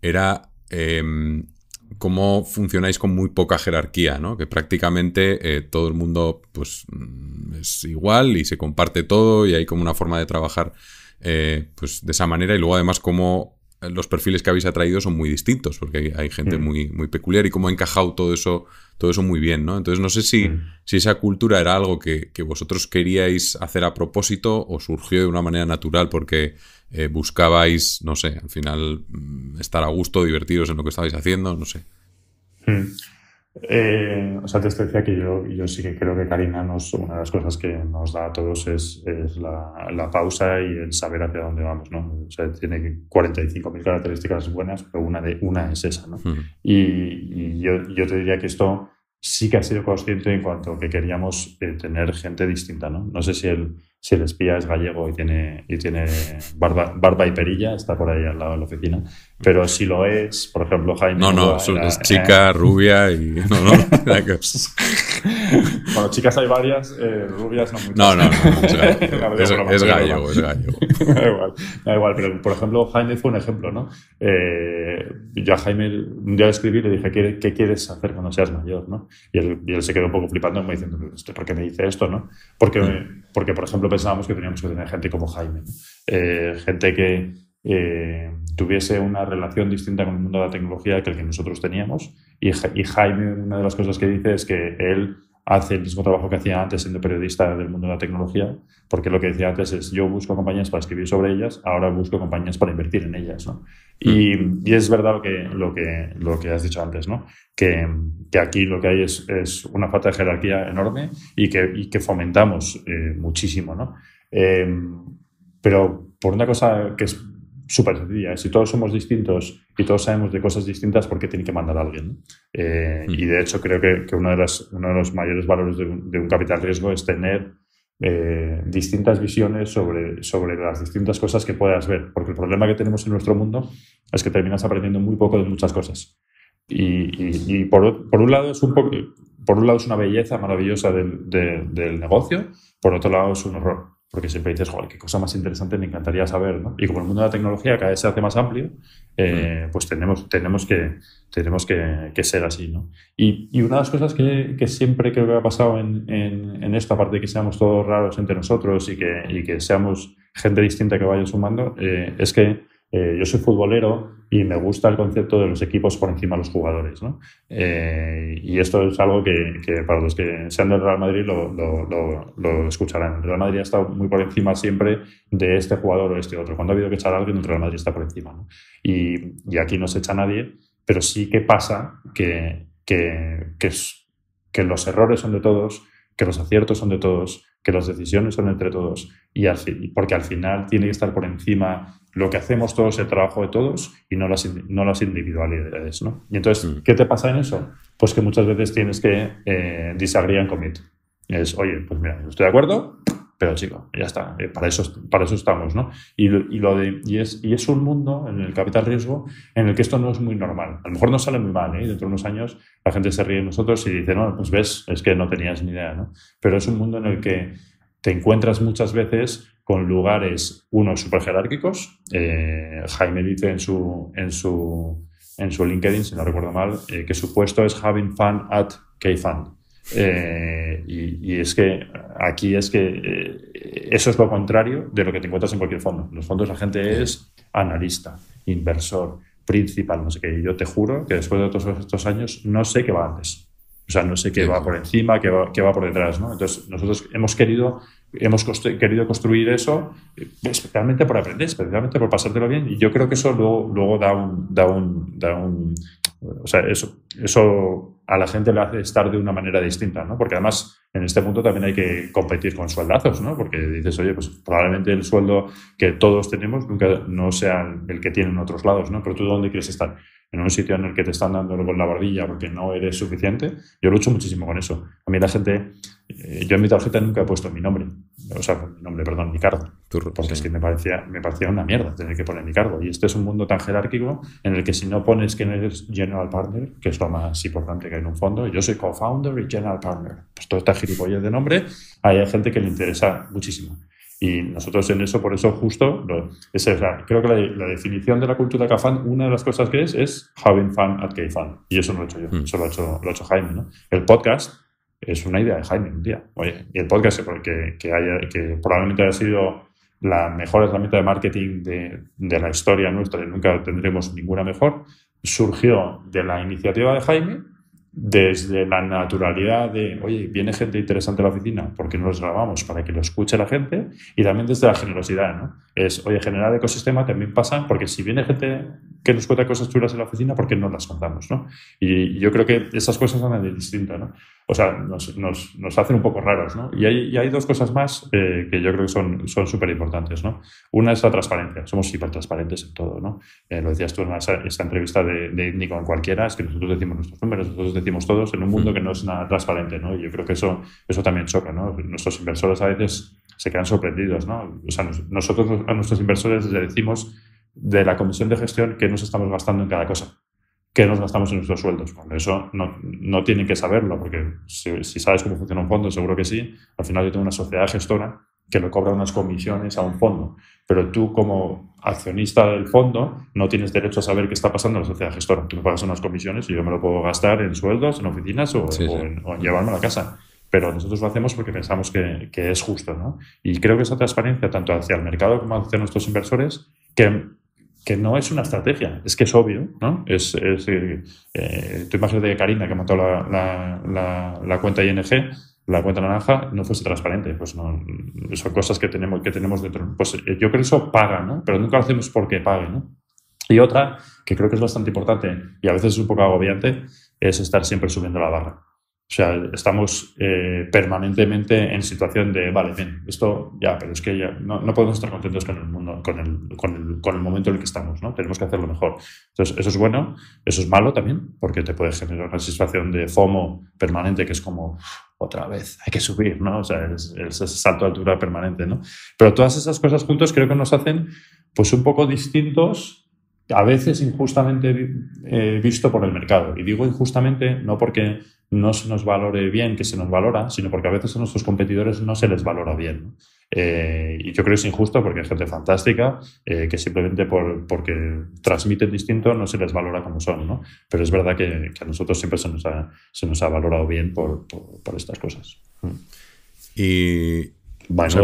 era... Em, cómo funcionáis con muy poca jerarquía, ¿no? Que prácticamente eh, todo el mundo pues, mm, es igual y se comparte todo y hay como una forma de trabajar eh, pues, de esa manera y luego además cómo eh, los perfiles que habéis atraído son muy distintos porque hay, gente mm. muy, muy peculiar y cómo ha encajado todo eso, todo eso muy bien, ¿no? Entonces no sé si, mm. si esa cultura era algo que, que vosotros queríais hacer a propósito o surgió de una manera natural porque... Eh, buscabais, no sé, al final mm, estar a gusto, divertidos en lo que estabais haciendo, no sé. Hmm. Eh, o sea, te decía que yo, yo sí que creo que Karina nos, una de las cosas que nos da a todos es, la, pausa y el saber hacia dónde vamos, ¿no? O sea, tiene 45.000 características buenas, pero una, de, una es esa, ¿no? Hmm. Y, yo, te diría que esto sí que ha sido consciente en cuanto a que queríamos eh, tener gente distinta, ¿no? No sé si el, si el espía es gallego y tiene, y tiene barba, barba, y perilla, está por ahí al lado de la oficina, pero si lo es, por ejemplo, Jaime. No, no, es chica, eh, rubia y. No, no. bueno, chicas hay varias, eh, rubias no muchas. No, no, no. es, es, es gallo, da igual, da igual, pero por ejemplo, Jaime fue un ejemplo, ¿no? Eh, yo a Jaime, un día le escribí le dije, ¿Qué, quieres hacer cuando seas mayor, no? Y él, se quedó un poco flipando, y me diciendo, este, ¿por qué me dice esto, no? Porque, mm. porque, por ejemplo, pensábamos que teníamos que tener gente como Jaime, eh, gente que eh, tuviese una relación distinta con el mundo de la tecnología que el que nosotros teníamos. Y, Jaime, una de las cosas que dice es que él hace el mismo trabajo que hacía antes siendo periodista del mundo de la tecnología, porque lo que decía antes es yo busco compañías para escribir sobre ellas, ahora busco compañías para invertir en ellas. Mm. Y, es verdad lo que, lo, que, lo que has dicho antes, ¿no? que, aquí lo que hay es, una falta de jerarquía enorme y que, fomentamos eh, muchísimo. ¿no? Eh, pero por una cosa que es súper sencilla. ¿eh? Si todos somos distintos y todos sabemos de cosas distintas, ¿por qué tiene que mandar a alguien? Eh, y de hecho creo que, uno, de las, uno, de los mayores valores de un, capital riesgo es tener eh, distintas visiones sobre, sobre las distintas cosas que puedas ver. Porque el problema que tenemos en nuestro mundo es que terminas aprendiendo muy poco de muchas cosas. Y, por, un lado es un Por un lado es una belleza maravillosa del, del negocio, por otro lado es un horror porque siempre dices, joder, qué cosa más interesante me encantaría saber, ¿no? Y como el mundo de la tecnología cada vez se hace más amplio, eh, mm. pues tenemos, tenemos, que, tenemos que, ser así, ¿no? Y, y, una de las cosas que, que, siempre creo que ha pasado en, en, en de que seamos todos raros entre nosotros y que, y que seamos gente distinta que vaya sumando, eh, es que eh, yo soy futbolero y me gusta el concepto de los equipos por encima de los jugadores. Eh, y esto es algo que, para los que sean del Real Madrid lo, escucharán. El Real Madrid ha estado muy por encima siempre de este jugador o este otro. Cuando ha habido que echar a alguien, el Real Madrid está por encima. Y, aquí no se echa nadie, pero sí que pasa que, que, que, los errores son de todos, que los aciertos son de todos, que las decisiones son entre todos. Y así porque al final tiene que estar por encima lo que hacemos todos, el trabajo de todos y no las, no las individualidades. ¿no? Y entonces, mm. ¿qué te pasa en eso? Pues que muchas veces tienes que eh, disagrear en commit. Es, oye, pues mira, estoy de acuerdo, pero chico, ya está, eh, para, eso, para eso estamos. ¿no? Y, y lo de, y es, y, es, un mundo, en el capital riesgo, en el que esto no es muy normal. A lo mejor no sale muy mal, ¿eh? dentro de unos años la gente se ríe de nosotros y dice, no, pues ves, es que no tenías ni idea. ¿no? Pero es un mundo en el que te encuentras muchas veces con lugares, unos super jerárquicos. Eh, Jaime dice en su, en, su, en su LinkedIn, si no recuerdo mal, eh, que su puesto es having fun at K-Fund. Eh, y, es que aquí es que eso es lo contrario de lo que te encuentras en cualquier fondo. En los fondos la gente es analista, inversor, principal, no sé qué. yo te juro que después de todos estos años no sé qué va antes. O sea, no sé qué va por encima, qué va, qué va por detrás. Entonces, nosotros hemos querido hemos querido construir eso especialmente por aprender, especialmente por pasártelo bien. Y yo creo que eso luego, da un... Da un, da un o sea, eso, eso a la gente le hace estar de una manera distinta, ¿no? Porque además en este punto también hay que competir con sueldazos, ¿no? Porque dices, oye, pues probablemente el sueldo que todos tenemos nunca no sea el que tienen otros lados, ¿no? Pero tú dónde quieres estar en un sitio en el que te están dando con la barbilla porque no eres suficiente, yo lucho muchísimo con eso. A mí la gente, eh, yo en mi tarjeta nunca he puesto mi nombre, o sea, mi nombre, perdón, mi cargo, porque es que me parecía, me parecía una mierda tener que poner mi cargo. Y este es un mundo tan jerárquico en el que si no pones que no eres general partner, que es lo más importante que hay en un fondo, yo soy co-founder y general partner, pues todo está gilipollas de nombre, hay gente que le interesa muchísimo. Y nosotros en eso, por eso justo, creo que la, definición de la cultura K-Fan, una de las cosas que es, es having fun at K-Fan. Y eso no lo hecho yo, mm. eso lo ha hecho, Jaime. ¿no? El podcast es una idea de Jaime un día. y el podcast que, que probablemente haya sido la mejor herramienta de marketing de, de la historia nuestra y nunca tendremos ninguna mejor, surgió de la iniciativa de Jaime desde la naturalidad de, oye, viene gente interesante a la oficina, porque no los grabamos? Para que lo escuche la gente y también desde la generosidad, ¿no? Es, oye, generar ecosistema también pasa porque si viene gente que nos cuenta cosas chulas en la oficina, ¿por qué no las contamos, no? Y, yo creo que esas cosas son de distinto, ¿no? o sea, nos, hacen un poco raros, ¿no? Y hay, dos cosas más eh, que yo creo que son súper importantes, ¿no? Una es la transparencia, somos transparentes en todo, ¿no? Eh, lo decías tú en esa, entrevista de, de con cualquiera, es que nosotros decimos nuestros números, nosotros decimos todos en un mundo que no es nada transparente, ¿no? Y yo creo que eso, eso también choca, ¿no? Nuestros inversores a veces se quedan sorprendidos, ¿no? O sea, nosotros a nuestros inversores les decimos de la comisión de gestión que nos estamos gastando en cada cosa qué nos gastamos en nuestros sueldos. Bueno, eso no, no tienen que saberlo, porque si, sabes cómo funciona un fondo, seguro que sí. Al final yo tengo una sociedad gestora que le cobra unas comisiones a un fondo, pero tú como accionista del fondo no tienes derecho a saber qué está pasando en la sociedad gestora. Tú me pagas unas comisiones y yo me lo puedo gastar en sueldos, en oficinas o, en, llevarme a la casa pero nosotros lo hacemos porque pensamos que, que, es justo. ¿no? Y creo que esa transparencia, tanto hacia el mercado como hacia nuestros inversores, que que no es una estrategia, es que es obvio, ¿no? Es, es eh, eh, tu imagen de Karina que mató la, la, cuenta ING, la cuenta naranja, no fuese transparente. Pues no, son cosas que tenemos, que tenemos dentro. Pues eh, yo creo que eso paga, ¿no? Pero nunca lo hacemos porque pague, ¿no? Y otra, que creo que es bastante importante y a veces es un poco agobiante, es estar siempre subiendo la barra. O sea, estamos eh, permanentemente en situación de, vale, bien, esto ya, pero es que ya no, podemos estar contentos con el mundo, con el, con, momento en el que estamos, ¿no? Tenemos que hacerlo mejor. Entonces, eso es bueno, eso es malo también, porque te puede generar una situación de FOMO permanente, que es como, otra vez, hay que subir, ¿no? O sea, es, es, salto de altura permanente, ¿no? Pero todas esas cosas juntos creo que nos hacen, pues, un poco distintos a veces injustamente eh, visto por el mercado. Y digo injustamente no porque no se nos valore bien, que se nos valora, sino porque a veces a nuestros competidores no se les valora bien. Eh, y yo creo que es injusto porque hay gente fantástica eh, que simplemente porque transmiten distinto no se les valora como son. Pero es verdad que, a nosotros siempre se nos ha, valorado bien por estas cosas. Y, pues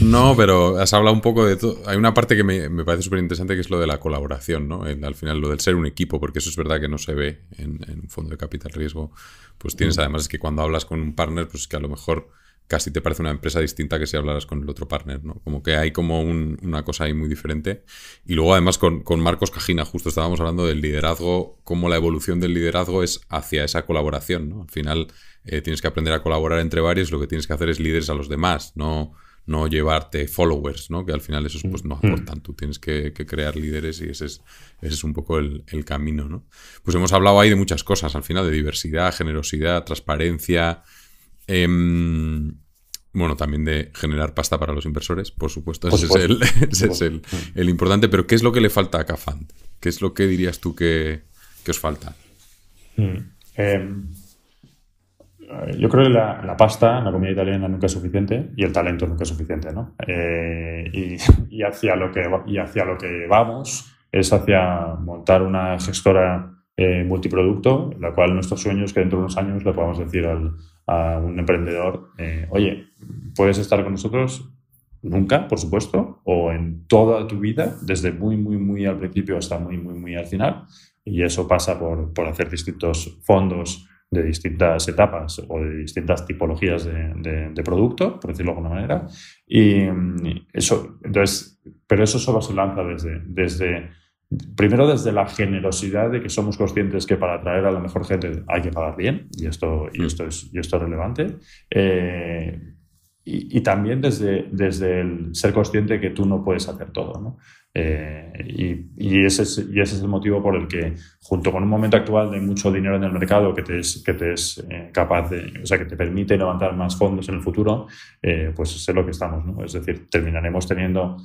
no, pero has hablado un poco de todo. Hay una parte que me, parece súper interesante que es lo de la colaboración, ¿no? al final, lo del ser un equipo, porque eso es verdad que no se ve en, un fondo de capital riesgo. Pues tienes, mm. además, es que cuando hablas con un partner, pues que a lo mejor casi te parece una empresa distinta que si hablaras con el otro partner, ¿no? Como que hay como una cosa ahí muy diferente. Y luego además con, Marcos Cajina, justo estábamos hablando del liderazgo, cómo la evolución del liderazgo es hacia esa colaboración, ¿no? Al final eh, tienes que aprender a colaborar entre varios, lo que tienes que hacer es líderes a los demás, no, no llevarte followers, ¿no? Que al final esos pues no mm, mm. aportan, tú tienes que, crear líderes y ese es, ese es un poco el, el camino, ¿no? Pues hemos hablado ahí de muchas cosas, al final de diversidad, generosidad, transparencia Em, bueno, también de generar pasta para los inversores, por supuesto. ese es, el, importante. Pero, ¿qué es lo que le falta a Cafand? ¿Qué es lo que dirías tú que, os falta? Hmm. Em, eh, yo creo que la, pasta en la comida italiana nunca es suficiente y el talento nunca es suficiente, ¿no? Eh, y, hacia lo que, y hacia lo que vamos es hacia montar una gestora eh, multiproducto, la cual nuestros sueños es que dentro de unos años le podamos decir al, a un emprendedor, eh, oye, puedes estar con nosotros nunca, por supuesto, o en toda tu vida, desde muy, muy, muy al principio hasta muy, muy, muy al final. Y eso pasa por, hacer distintos fondos de distintas etapas o de distintas tipologías de, de producto, por decirlo de alguna manera. Y mm, eso, entonces, pero eso solo se lanza desde, desde Primero desde la generosidad de que somos conscientes que para atraer a la mejor gente hay que pagar bien, y esto, y mm. esto, es, y esto es relevante. Eh, y, también desde, desde el ser consciente que tú no puedes hacer todo. ¿no? Eh, y, y, ese es, ese el motivo por el que, junto con un momento actual de mucho dinero en el mercado que te es, que te es eh, capaz de, o sea, que te permite levantar más fondos en el futuro, eh, pues es lo que estamos. ¿no? Es decir, terminaremos teniendo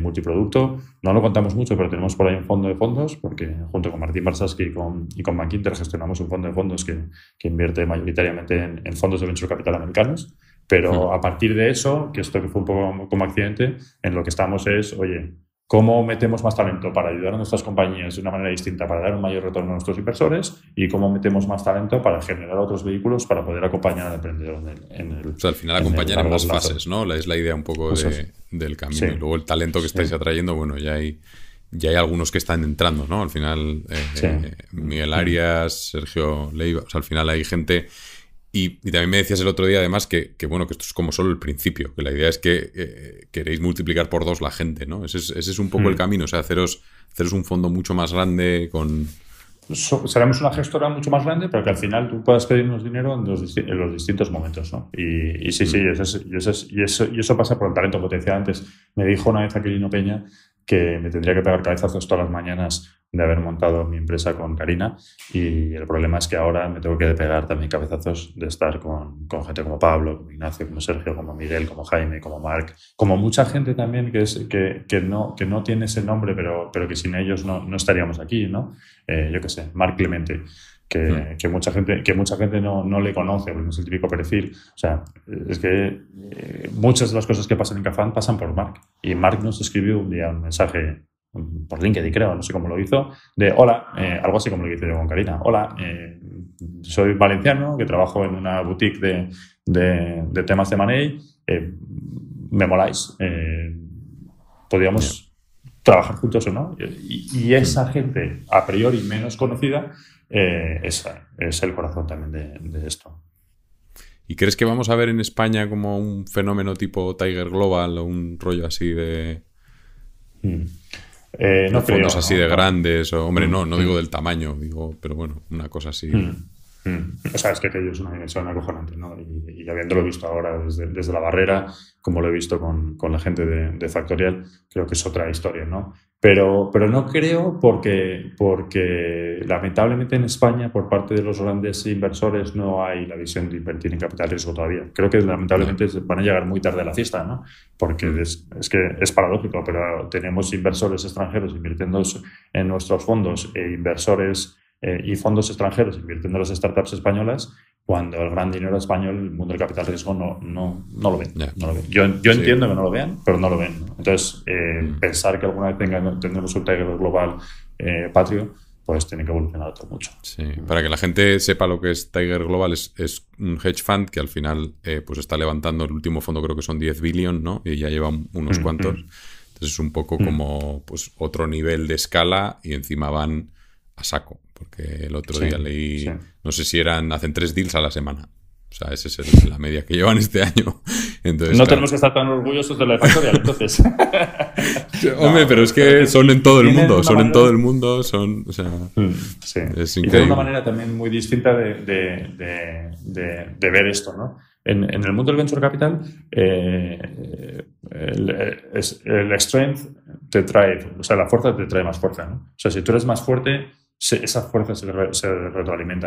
multiproducto. No lo contamos mucho, pero tenemos por ahí un fondo de fondos, porque junto con Martín Barsaski y con, y con gestionamos un fondo de fondos que, que invierte mayoritariamente en, en fondos de venture capital americanos. Pero hmm. a partir de eso, que esto que fue un poco como accidente, en lo que estamos es, oye, cómo metemos más talento para ayudar a nuestras compañías de una manera distinta, para dar un mayor retorno a nuestros inversores y cómo metemos más talento para generar otros vehículos para poder acompañar al emprendedor en el... al final acompañar en, las fases, ¿no? Es la idea un poco del camino. luego el talento que estáis atrayendo, bueno, ya hay, ya hay algunos que están entrando, ¿no? Al final, eh, eh, Miguel Arias, Sergio Leiva, o sea, al final hay gente y, también me decías el otro día, además, que, bueno, que esto es como solo el principio, que la idea es que eh, queréis multiplicar por dos la gente, ¿no? Ese es, ese es un poco el hmm. camino, o sea, haceros, haceros, un fondo mucho más grande con... seremos una gestora mucho más grande, pero que al final tú puedas pedirnos dinero en los, distintos momentos, ¿no? Y, sí, sí, hmm. eso eso, y eso, y eso pasa por el talento potencial. Antes me dijo una vez Aquilino Peña que me tendría que pegar cabezazos todas las mañanas de haber montado mi empresa con Karina y el problema es que ahora me tengo que pegar también cabezazos de estar con, gente como Pablo, como Ignacio, como Sergio, como Miguel, como Jaime, como Marc, como mucha gente también que, es, que, no, que no tiene ese nombre, pero, pero que sin ellos no, no estaríamos aquí, ¿no? Eh, yo qué sé, Marc Clemente. Hmm. Que, mucha gente, que mucha gente no, le conoce, porque es el típico perfil. O sea, es que eh, muchas de las cosas que pasan en Cafán pasan por Marc. Y Marc nos escribió un día un mensaje por LinkedIn creo, no sé cómo lo hizo, de hola, eh, algo así como lo que hice yo con Karina, hola, eh, soy valenciano, que trabajo en una boutique de, temas de money, eh, me moláis, podríamos trabajar juntos o no. Y, esa gente, a priori menos conocida, es, el corazón también de, esto. ¿Y crees que vamos a ver en España como un fenómeno tipo Tiger Global o un rollo así de... Hmm. Eh, no fondos así de grandes, o, hombre, mm. no, no digo mm. del tamaño, digo, pero bueno, una cosa así. Mm. Mm. O sea, es que aquello es una dimensión acojonante, ¿no? Y, y, habiéndolo visto ahora desde, la barrera, como lo he visto con, con la gente de, Factorial, creo que es otra historia, ¿no? Pero, pero no creo porque, porque lamentablemente en España por parte de los grandes inversores no hay la visión de invertir en capital riesgo todavía. Creo que lamentablemente van a llegar muy tarde a la fiesta, ¿no? Porque es, es que es paradójico, pero tenemos inversores extranjeros invirtiendo en nuestros fondos e inversores eh, y fondos extranjeros invirtiendo en las startups españolas cuando el gran dinero español, el mundo del capital riesgo, no, no, lo ven. Yo, entiendo que no lo vean, pero no lo ven. Entonces, eh, pensar que alguna vez tengan tener un tiger global eh, patrio, pues tiene que evolucionar otro mucho. para que la gente sepa lo que es Tiger Global, es, un hedge fund que al final pues está levantando el último fondo, creo que son 10 billones, ¿no? Y ya lleva unos mm, cuantos. Mm. Entonces es un poco como mm. pues, otro nivel de escala y encima van a saco. Porque el otro día leí, no sé si eran, hacen tres deals a la semana. O sea, esa es la media que llevan este año. no tenemos que estar tan orgullosos de la factorial, entonces. Hombre, pero es que son en todo el mundo, son en todo el mundo, son... O sea, mm, es increíble. Y de una manera también muy distinta de, ver esto, ¿no? En, el mundo del venture capital, eh, el, strength te trae, o sea, la fuerza te trae más fuerza, ¿no? O sea, si tú eres más fuerte esa esas fuerzas se, retroalimenta,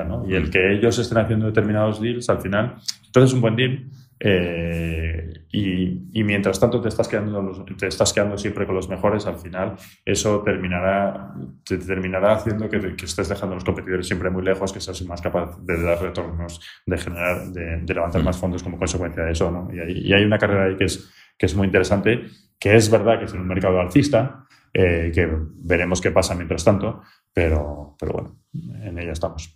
retroalimentan, ¿no? Y el que ellos estén haciendo determinados deals, al final, entonces es un buen deal. Eh, y, mientras tanto te estás, quedando, te estás quedando siempre con los mejores, al final eso terminará, te terminará haciendo que, estés dejando a los competidores siempre muy lejos, que seas más capaz de dar retornos, de generar, de, levantar más fondos como consecuencia de eso. ¿no? Y, hay, una carrera ahí que es, que es muy interesante, que es verdad que es en un mercado alcista, eh, que veremos qué pasa mientras tanto, pero, pero bueno, en ello estamos.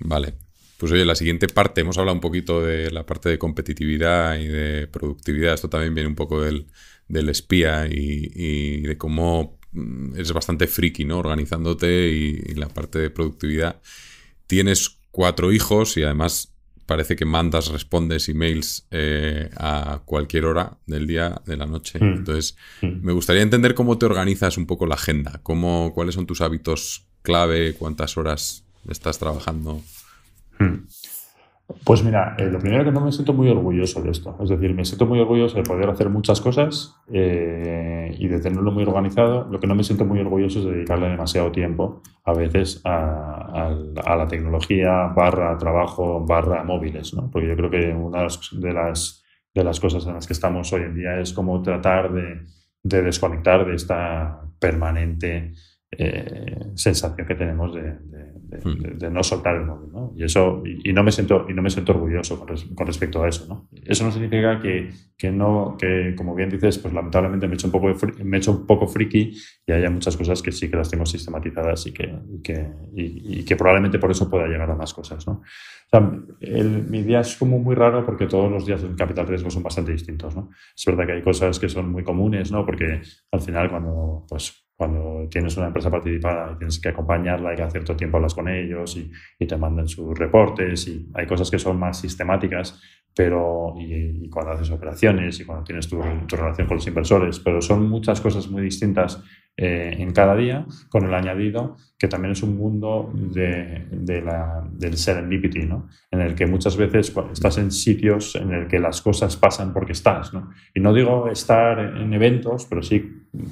Vale. Pues oye, la siguiente parte, hemos hablado un poquito de la parte de competitividad y de productividad. Esto también viene un poco del, espía y, de cómo mm, es bastante friki, ¿no? Organizándote y la parte de productividad. Tienes cuatro hijos y además parece que mandas, respondes emails eh, a cualquier hora del día, de la noche. Hmm. Entonces, hmm. me gustaría entender cómo te organizas un poco la agenda, cómo, cuáles son tus hábitos clave, cuántas horas estás trabajando. Hmm. Pues mira, eh, lo primero que no me siento muy orgulloso de esto. Es decir, me siento muy orgulloso de poder hacer muchas cosas eh, y de tenerlo muy organizado. Lo que no me siento muy orgulloso es dedicarle demasiado tiempo a veces a, la tecnología barra trabajo barra móviles, ¿no? Porque yo creo que una de las, de las cosas en las que estamos hoy en día es como tratar de, desconectar de esta permanente eh, sensación que tenemos de Hmm. de, no soltar el móvil, ¿no? Y eso, y, no me siento, y no me siento orgulloso con, respecto a eso, ¿no? Eso no significa que, que, no, que como bien dices, pues lamentablemente me he hecho un poco, friki, me he hecho un poco friki y haya muchas cosas que sí que las tengo sistematizadas y que, y que, y, que probablemente por eso pueda llegar a más cosas, ¿no? O sea, mi día es como muy raro porque todos los días en capital riesgo son bastante distintos, ¿no? Es verdad que hay cosas que son muy comunes, ¿no? Porque al final cuando, pues, cuando tienes una empresa participada y tienes que acompañarla y que a cierto tiempo hablas con ellos y, te mandan sus reportes y hay cosas que son más sistemáticas, pero y, y cuando haces operaciones y cuando tienes tu, relación con los inversores, pero son muchas cosas muy distintas eh, en cada día, con el añadido que también es un mundo de, de la, del serendipity, ¿no? en el que muchas veces estás en sitios en el que las cosas pasan porque estás. ¿no? Y no digo estar en eventos, pero sí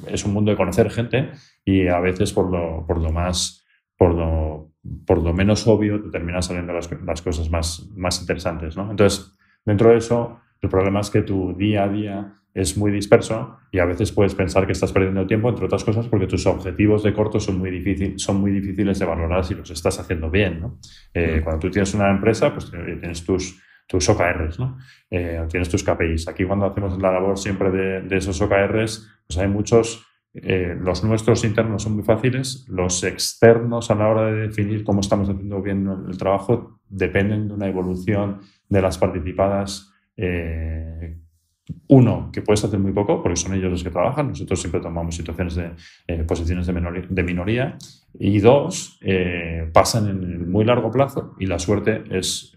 es un mundo de conocer gente y a veces por lo, por lo más... Por por lo menos obvio, te terminan saliendo las, las, cosas más, más interesantes. ¿no? Entonces, dentro de eso, el problema es que tu día a día es muy disperso y a veces puedes pensar que estás perdiendo tiempo, entre otras cosas, porque tus objetivos de corto son muy, difícil, son muy difíciles de valorar si los estás haciendo bien. Eh, cuando tú tienes una empresa, pues eh, tienes tus, tus OKRs, eh, tienes tus KPIs. Aquí cuando hacemos la labor siempre de, esos OKRs, pues hay muchos, los nuestros internos son muy fáciles, los externos a la hora de definir cómo estamos haciendo bien el trabajo dependen de una evolución de las participadas. Uno, que puedes hacer muy poco, porque son ellos los que trabajan, nosotros siempre tomamos situaciones de eh, posiciones de, minoría, Y dos, eh, pasan en el muy largo plazo y la suerte es,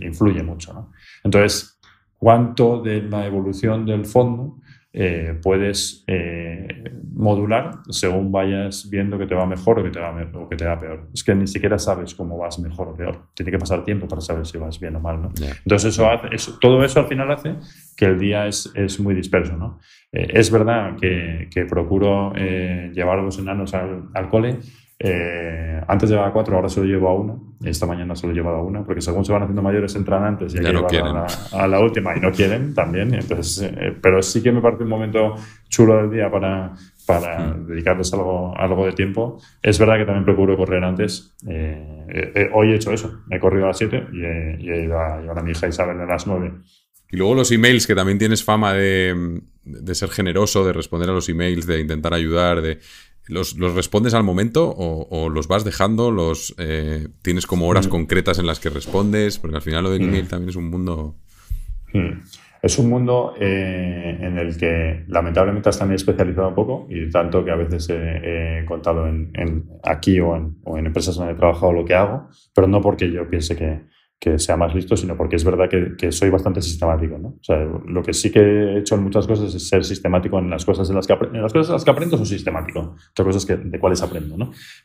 influye mucho. Entonces, ¿cuánto de la evolución del fondo eh, puedes eh, modular según vayas viendo que te va mejor o que te va, o que te va peor. Es que ni siquiera sabes cómo vas mejor o peor. Tiene que pasar tiempo para saber si vas bien o mal. ¿no? Entonces, eso todo eso al final hace que el día es, es muy disperso. ¿no? Eh, es verdad que, procuro llevar a los enanos al cole eh, antes llevaba cuatro, ahora solo llevo a una. Esta mañana solo llevado a una, porque según se van haciendo mayores entran antes y no quieren. A, la, última y no quieren también. Entonces, eh, pero sí que me parece un momento chulo del día para, para hmm. dedicarles algo, algo de tiempo. Es verdad que también procuro correr antes. Eh, hoy he hecho eso, he corrido a las 7 y he, ido a llevar a mi hija Isabel a las nueve Y luego los emails, que también tienes fama de, de, ser generoso, de responder a los emails, de intentar ayudar, de ¿Los, respondes al momento o, los vas dejando? los eh, ¿Tienes como horas mm. concretas en las que respondes? Porque al final lo de email mm. también es un mundo... Mm. Es un mundo eh, en el que lamentablemente has también especializado un poco y tanto que a veces he, contado en, aquí o en, empresas donde he trabajado lo que hago, pero no porque yo piense que, que sea más listo, sino porque es verdad que, soy bastante sistemático. lo que sí que he hecho en muchas cosas es ser sistemático en las cosas en las que, aprendo, en las cosas en las que aprendo, soy sistemático. otras cosas de cuáles aprendo.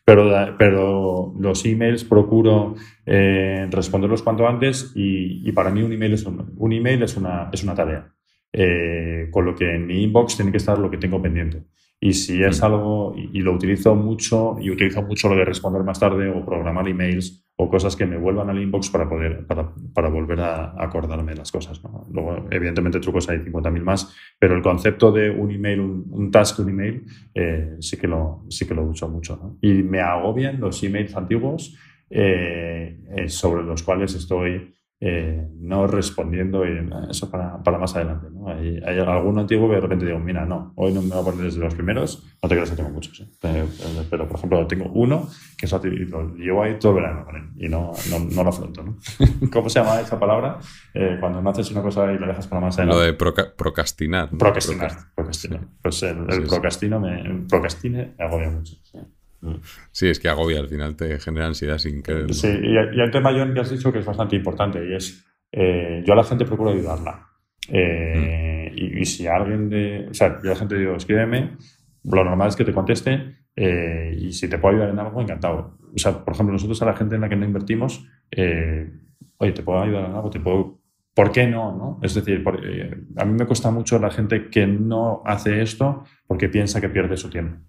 Pero, pero los emails procuro eh, responderlos cuanto antes y, para mí un email es, un, email es, una, es una tarea. Eh, con lo que en mi inbox tiene que estar lo que tengo pendiente. Y si es mm. algo, y, lo utilizo mucho, y utilizo mucho lo de responder más tarde o programar emails o cosas que me vuelvan al inbox para poder para, volver a acordarme de las cosas. Luego, evidentemente, trucos hay 50.000 más, pero el concepto de un email, un, task, un email, eh, sí, que lo, sí que lo uso mucho. Y me agobian los emails antiguos eh, eh, sobre los cuales estoy eh, no respondiendo y eh, eso para, para más adelante. Hay, hay, algún antiguo que de repente digo, mira, no, hoy no me voy a poner desde los primeros, no te creas que tengo muchos, ¿eh? pero, por ejemplo tengo uno que es lo llevo ahí todo el verano con él y no, no, no lo afronto. ¿Cómo se llama esa palabra? cuando no haces una cosa y la dejas para más adelante. Lo de procrastinar. Procrastinar, procrastinar. Pues el, procrastino me, procrastine me agobia mucho. Sí, es que agobia, al final te genera ansiedad sin querer. Sí, y el tema, John, que has dicho que es bastante importante y es, eh, yo a la gente procuro ayudarla. Eh, y, si alguien de, o sea, yo a la gente digo, escríbeme, lo normal es que te conteste eh, y si te puedo ayudar en algo, encantado. O sea, por ejemplo, nosotros a la gente en la que no invertimos, oye, ¿te puedo ayudar en algo? ¿Te puedo ¿por qué no? no? Es decir, a mí me cuesta mucho la gente que no hace esto porque piensa que pierde su tiempo.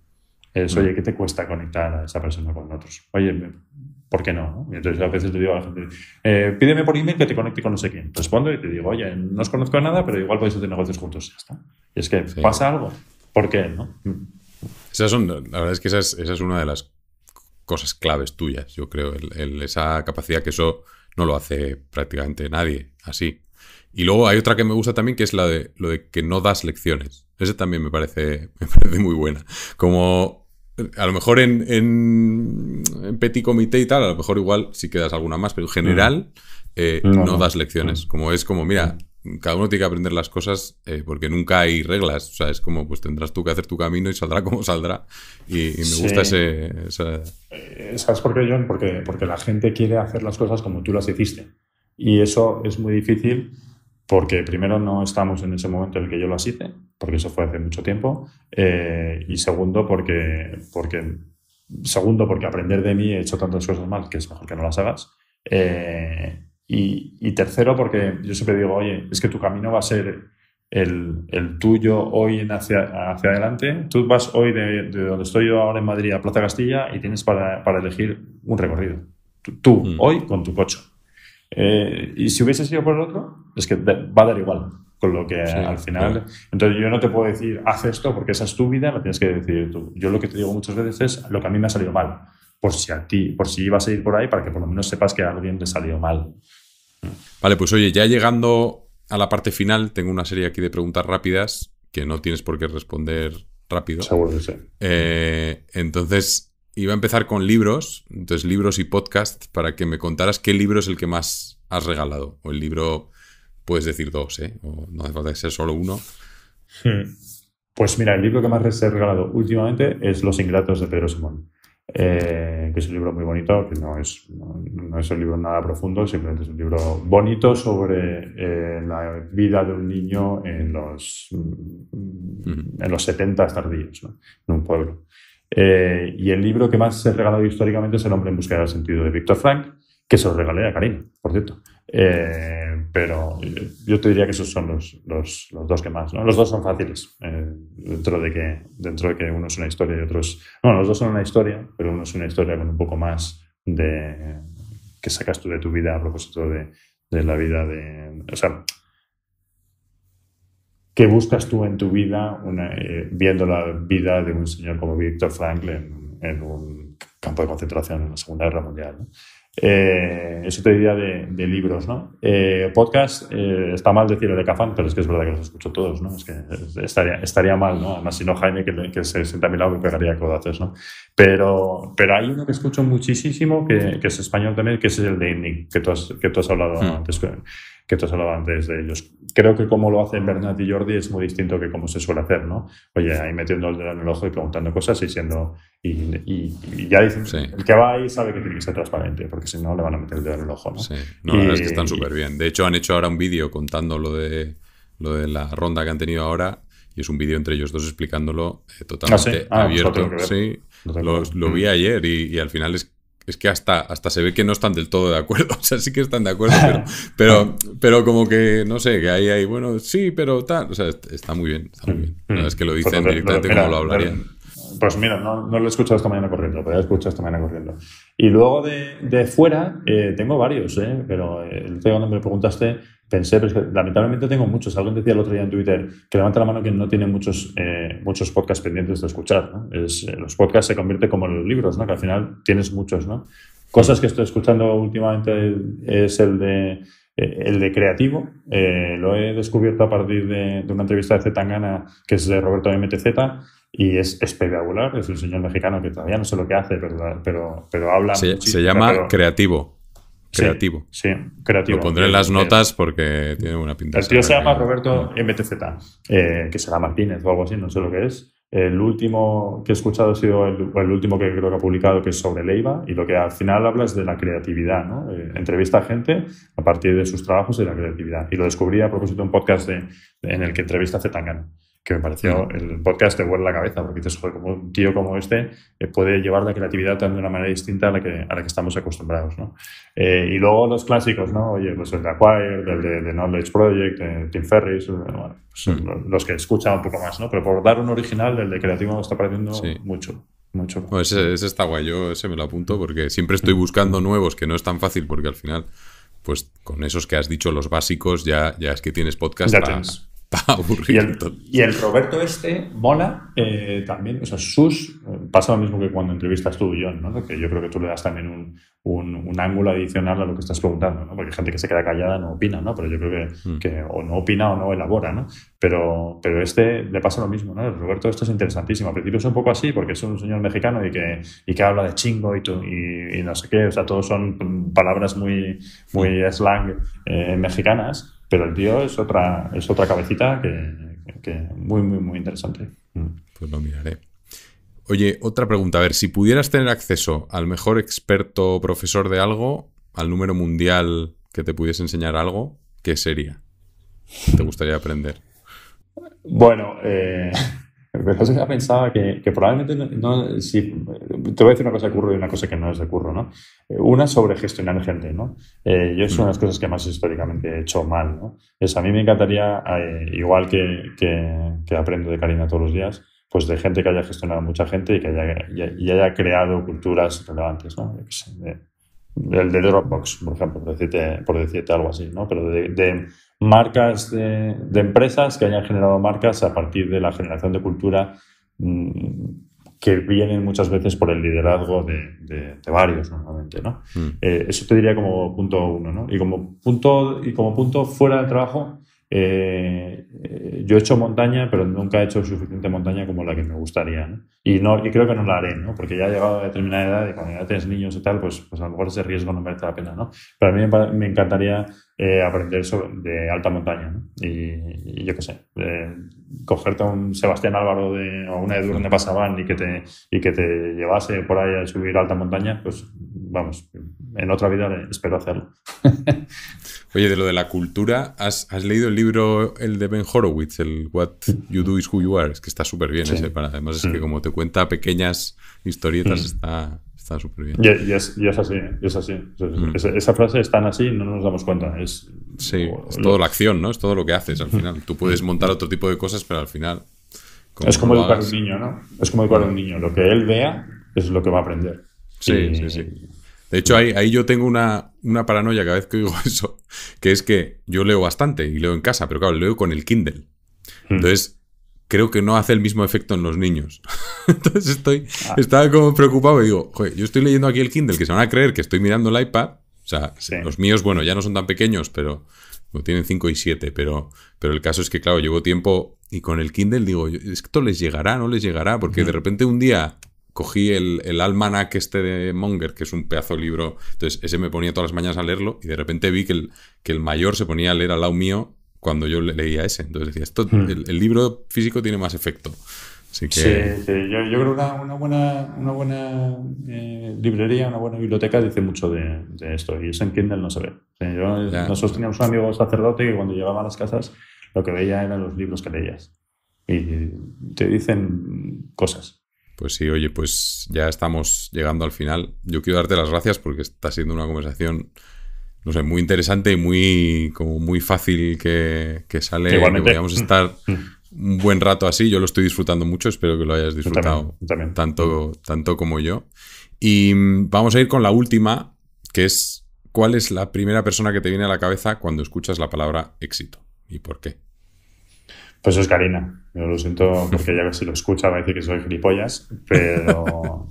Es, oye, ¿qué te cuesta conectar a esa persona con otros? Oye, ¿por qué no? entonces a veces te digo a la gente, eh, pídeme por email que te conecte con no sé quién. Respondo y te digo, oye, no os conozco nada, pero igual podéis hacer negocios juntos. Ya está. Y es que pasa algo. ¿Por qué? ¿no? Esas son, la verdad es que esa es, una de las cosas claves tuyas, yo creo. esa capacidad que eso no lo hace prácticamente nadie así. Y luego hay otra que me gusta también, que es la de lo de que no das lecciones. ese también me parece, me parece muy buena. Como a lo mejor en, en, petit comité y tal, a lo mejor igual si quedas alguna más, pero en general eh, no, das lecciones. Mm. Como es como, mira, cada uno tiene que aprender las cosas eh, porque nunca hay reglas. O sea, es como, pues tendrás tú que hacer tu camino y saldrá como saldrá. Y, me gusta ese... Eh, ¿Sabes por qué, John? Porque, porque la gente quiere hacer las cosas como tú las hiciste. Y eso es muy difícil porque primero no estamos en ese momento en el que yo las hice, porque eso fue hace mucho tiempo, eh, y segundo porque, porque, segundo porque aprender de mí he hecho tantas cosas mal que es mejor que no las hagas. Eh, y, tercero, porque yo siempre digo, oye, es que tu camino va a ser el, tuyo hoy en hacia, hacia adelante. Tú vas hoy de, donde estoy yo ahora en Madrid a Plaza Castilla y tienes para, para elegir un recorrido. Tú, mm. hoy, con tu coche. Eh, y si hubiese sido por el otro, es que va a dar igual. Con lo que al final. Entonces, yo no te puedo decir, haz esto porque esa es tu vida, lo tienes que decidir tú. Yo lo que te digo muchas veces es lo que a mí me ha salido mal. Por si a ti, por si ibas a ir por ahí, para que por lo menos sepas que a alguien ha salió mal. Vale, pues oye, ya llegando a la parte final, tengo una serie aquí de preguntas rápidas que no tienes por qué responder rápido. Seguro que sí. Eh, entonces, iba a empezar con libros, entonces libros y podcast, para que me contaras qué libro es el que más has regalado. O el libro, puedes decir dos, ¿eh? O no hace falta que sea solo uno. Hmm. Pues mira, el libro que más he regalado últimamente es Los Ingratos de Pedro Simón. Eh, que es un libro muy bonito, que no es, es un libro nada profundo, simplemente es un libro bonito sobre eh, la vida de un niño en los, en los 70 tardíos, ¿no? en un pueblo. Eh, y el libro que más se ha regalado históricamente es El hombre en busca del sentido de Víctor Frank, que se lo regalé a Karina, por cierto. Eh, pero eh, yo te diría que esos son los, los, dos que más. ¿no? Los dos son fáciles, dentro, de que, dentro de que uno es una historia y otros No, los dos son una historia, pero uno es una historia con un poco más de... que sacas tú de tu vida a propósito de, de la vida de... O sea, ¿Qué buscas tú en tu vida eh, viendo la vida de un señor como Víctor Frankl en, un campo de concentración en la Segunda Guerra Mundial? Es Eh, eso te diría de, libros, ¿no? Eh, podcast, eh, está mal decir de Cafán, pero es que es verdad que los escucho todos, ¿no? Es que estaría, estaría mal, ¿no? Además, si no, Jaime, que, que se sienta a mi lado, me pegaría codazos, ¿no? Pero, pero hay uno que escucho muchísimo, que, es español también, que es el de Indy, que tú has, que tú has hablado hmm. antes que te hablado antes de ellos. Creo que como lo hacen Bernat y Jordi es muy distinto que como se suele hacer, ¿no? Oye, ahí metiendo el dedo en el ojo y preguntando cosas y siendo. Y, ya dicen, el que va ahí sabe que tiene que ser transparente, porque si no le van a meter el dedo en el ojo, ¿no? Sí, no, la verdad es que están súper bien. De hecho, han hecho ahora un vídeo contando lo de, lo de la ronda que han tenido ahora y es un vídeo entre ellos dos explicándolo eh, totalmente ah, ah, pues abierto. lo vi mm. ayer y, y al final es es que hasta, hasta se ve que no están del todo de acuerdo. O sea, sí que están de acuerdo, pero, pero, pero como que, no sé, que ahí hay, bueno, sí, pero tal. O sea, está muy bien, está bien. No, mm, es que lo mm. dicen pues, pues, directamente como lo hablarían. Pues mira, no, no, lo he escuchado esta mañana corriendo, pero lo he escuchado esta mañana corriendo. Y luego de, de fuera, eh, tengo varios, eh, pero eh, el tema donde me preguntaste, pensé, pero lamentablemente tengo muchos. Alguien decía el otro día en Twitter que levanta la mano que no tiene muchos, eh, muchos podcasts pendientes de escuchar. Eh, los podcasts se convierten como en los libros, ¿no? que al final tienes muchos. ¿no? Cosas que estoy escuchando últimamente es el de, eh, el de creativo. lo he descubierto a partir de, una entrevista de Tangana que es de Roberto MTZ y es espectacular. Es el señor mexicano que todavía no sé lo que hace, pero, pero, habla. Se, se llama Creativo. Creativo. Sí, creativo. Lo pondré en las notas porque tiene una pinta. El tío se llama Roberto MTZ, mm. eh, que será Martínez o algo así, no sé lo que es. El último que he escuchado ha sido el, último que creo que ha publicado, que es sobre Leiva, y lo que al final habla es de la creatividad, ¿no? Eh, entrevista a gente a partir de sus trabajos y de la creatividad. Y lo descubrí a propósito de un podcast en el que entrevista a Zetangana que me pareció mm. el podcast te vuelve la cabeza, porque dices, joder, como un tío como este eh, puede llevar la creatividad de una manera distinta a la que, a la que estamos acostumbrados, ¿no? Eh, y luego los clásicos, ¿no? Oye, pues el de Acquire, el de, Knowledge Project, eh, Tim Ferris, pues mm. los, que escuchan un poco más, ¿no? Pero por dar un original, el de creativo me está pareciendo mucho. Mucho. Pues ese, está guay, yo ese me lo apunto porque siempre estoy buscando mm. nuevos, que no es tan fácil porque al final, pues con esos que has dicho, los básicos, ya, ya es que tienes podcast Y el, Roberto este mola eh, también. O sea, sus. Eh, pasa lo mismo que cuando entrevistas tú y yo, ¿no? Que yo creo que tú le das también un, un, ángulo adicional a lo que estás preguntando, ¿no? Porque hay gente que se queda callada no opina, ¿no? Pero yo creo que, mm. que o no opina o no elabora, ¿no? Pero, pero este le pasa lo mismo, ¿no? El Roberto, este es interesantísimo. Al principio es un poco así porque es un señor mexicano y que, y que habla de chingo y, y, no sé qué. O sea, todos son mm, palabras muy, muy mm. slang eh, mexicanas pero el tío es otra, es otra cabecita que, muy, muy, muy interesante. Mm, pues lo miraré. Oye, otra pregunta. A ver, si pudieras tener acceso al mejor experto o profesor de algo, al número mundial que te pudiese enseñar algo, ¿qué sería? ¿Te gustaría aprender? Bueno, eh, Pero ya pensaba que, probablemente no, si, te voy a decir una cosa de curro y una cosa que no es de curro, ¿no? Eh, una sobre gestionar gente, ¿no? Eh, yo es una de las mm. cosas que más históricamente he hecho mal, ¿no? Es a mí me encantaría, eh, igual que, que, aprendo de Karina todos los días, pues de gente que haya gestionado mucha gente y que haya, haya creado culturas relevantes, ¿no? El de Dropbox, por ejemplo, por decirte, por decirte algo así, ¿no? Pero de marcas de, empresas que hayan generado marcas a partir de la generación de cultura mm, que vienen muchas veces por el liderazgo de, varios normalmente, mm. eh, eso te diría como punto uno, Y como punto, y como punto fuera del trabajo, eh, eh, yo he hecho montaña, pero nunca he hecho suficiente montaña como la que me gustaría. Y, no, y creo que no la haré, ¿no? porque ya he llegado a determinada edad y cuando ya tienes niños y tal, pues, pues a lo mejor ese riesgo no merece la pena. ¿no? Pero a mí me, encantaría eh, aprender sobre, de alta montaña. y, yo qué sé, cogerte a un Sebastián Álvaro de, o una Edurne Pasaban y que, te, y que te llevase por ahí a subir alta montaña, pues vamos, en otra vida espero hacerlo. Oye, de lo de la cultura, ¿has, leído el libro, el de Ben Horowitz, el What You Do Is Who You Are? Es que está súper bien ese, para, además es que como te cuenta pequeñas historietas, mm. está, súper bien. Y, es, es, así, ¿eh? es así. Mm. esa frase es tan así no nos damos cuenta. Es, sí, es toda la acción, ¿no? Es todo lo que haces al final. Tú puedes montar otro tipo de cosas, pero al final... es como educar a un niño, ¿no? Es como educar a un niño. Lo que él vea es lo que va a aprender. Sí, sí, sí. De hecho, ahí, yo tengo una, una, paranoia cada vez que digo eso, que es que yo leo bastante y leo en casa, pero claro, leo con el Kindle. Hmm. Entonces, creo que no hace el mismo efecto en los niños. Entonces estoy, ah. estaba como preocupado y digo, Joder, yo estoy leyendo aquí el Kindle, que se van a creer que estoy mirando el iPad. O sea, los míos, bueno, ya no son tan pequeños, pero no tienen 5 y 7, pero, pero el caso es que, claro, llevo tiempo y con el Kindle digo, esto les llegará, no les llegará, porque de repente un día cogí el, el almanac este de Monger, que es un pedazo de libro, entonces ese me ponía todas las mañanas a leerlo y de repente vi que el, que el mayor se ponía a leer al lado mío cuando yo leía ese. Entonces decía, esto, hmm. el, libro físico tiene más efecto. Así que... Sí, Yo, yo, creo que una, una buena, una buena eh, librería, una buena biblioteca dice mucho de, de, esto. Y eso en Kindle no se ve. yo, nosotros teníamos un amigo sacerdote que cuando llegaba a las casas lo que veía eran los libros que leías. Y te dicen cosas. Pues sí, oye, pues ya estamos llegando al final. Yo quiero darte las gracias porque está siendo una conversación no sé, muy interesante y muy, muy fácil que, sale. Igualmente. Que estar mm. un buen rato así. Yo lo estoy disfrutando mucho, espero que lo hayas disfrutado también, Tanto, mm. tanto como yo. Y mm, vamos a ir con la última, que es ¿cuál es la primera persona que te viene a la cabeza cuando escuchas la palabra éxito? ¿Y por qué? Pues es Karina. Yo lo siento porque ya si lo escucha va a decir que soy gilipollas, pero...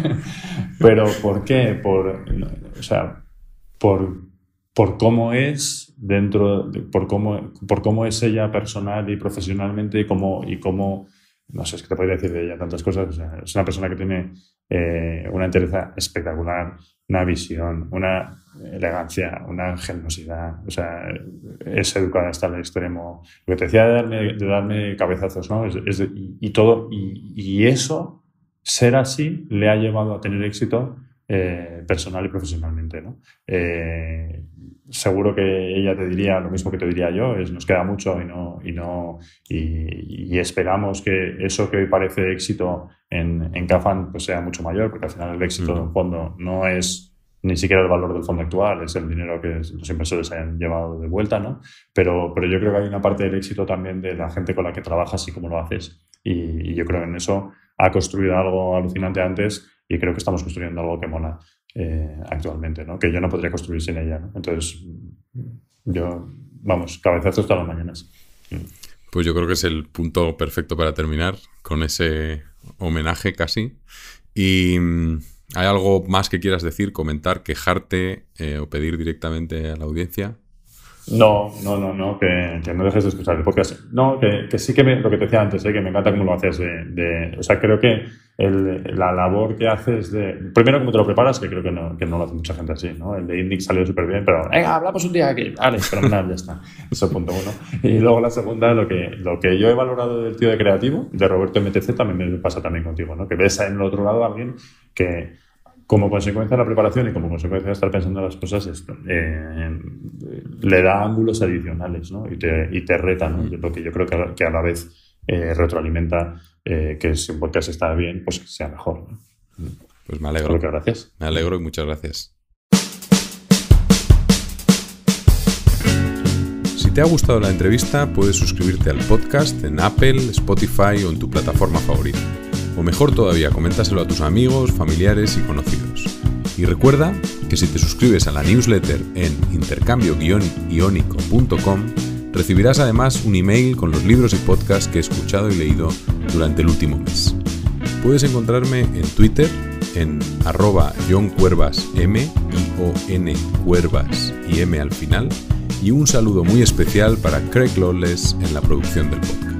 pero ¿por qué? Por, o sea, por, por cómo es dentro, por, cómo, por cómo es ella personal y profesionalmente y cómo, y cómo no sé, es que te podría decir de ella tantas cosas. es una persona que tiene eh, una entereza espectacular, una visión, una elegancia, una generosidad. O sea, es educada hasta el extremo. Lo que te decía de darme, de darme cabezazos, ¿no? Es, y, todo, y, y, eso, ser así, le ha llevado a tener éxito eh, personal y profesionalmente. Eh, seguro que ella te diría lo mismo que te diría yo, es nos queda mucho y no, y no, y, esperamos que eso que hoy parece éxito en, en pues sea mucho mayor, porque al final el éxito de un fondo no es ni siquiera el valor del fondo actual, es el dinero que los inversores hayan llevado de vuelta, ¿no? Pero, pero yo creo que hay una parte del éxito también de la gente con la que trabajas y cómo lo haces. Y, y yo creo que en eso ha construido algo alucinante antes y creo que estamos construyendo algo que Mona eh, actualmente, ¿no? que yo no podría construir sin ella. Entonces, mm, yo, vamos, cabezazos todas las mañanas. Pues yo creo que es el punto perfecto para terminar con ese homenaje casi. Y mm, ¿hay algo más que quieras decir, comentar, quejarte eh, o pedir directamente a la audiencia? No, no, no, no, que, no dejes de escuchar porque No, que, sí que lo que te decía antes, eh, que me encanta cómo lo haces. Eh, de, o sea, creo que la labor que haces de. Primero, cómo te lo preparas, que creo que no, lo hace mucha gente así, ¿no? El de Indic salió súper bien, pero venga, hablamos un día aquí, Vale, nada, ya está. Eso punto uno. Y luego la segunda, lo que, lo que yo he valorado del tío de creativo, de Roberto MTC, también me pasa también contigo, ¿no? Que ves en el otro lado a alguien que como consecuencia de la preparación y como consecuencia de estar pensando en las cosas, esto, eh, le da ángulos adicionales y, te, y te reta, ¿no? yo creo que a, la vez eh, retroalimenta eh, que si un podcast está bien, pues sea mejor. Pues me alegro. Que gracias. Me alegro y muchas gracias. Si te ha gustado la entrevista, puedes suscribirte al podcast en Apple, Spotify o en tu plataforma favorita. O mejor todavía, coméntaselo a tus amigos, familiares y conocidos. Y recuerda que si te suscribes a la newsletter en intercambio ionicocom recibirás además un email con los libros y podcasts que he escuchado y leído durante el último mes. Puedes encontrarme en Twitter en arroba Cuervas M, o n Cuervas y M al final, y un saludo muy especial para Craig Lawless en la producción del podcast.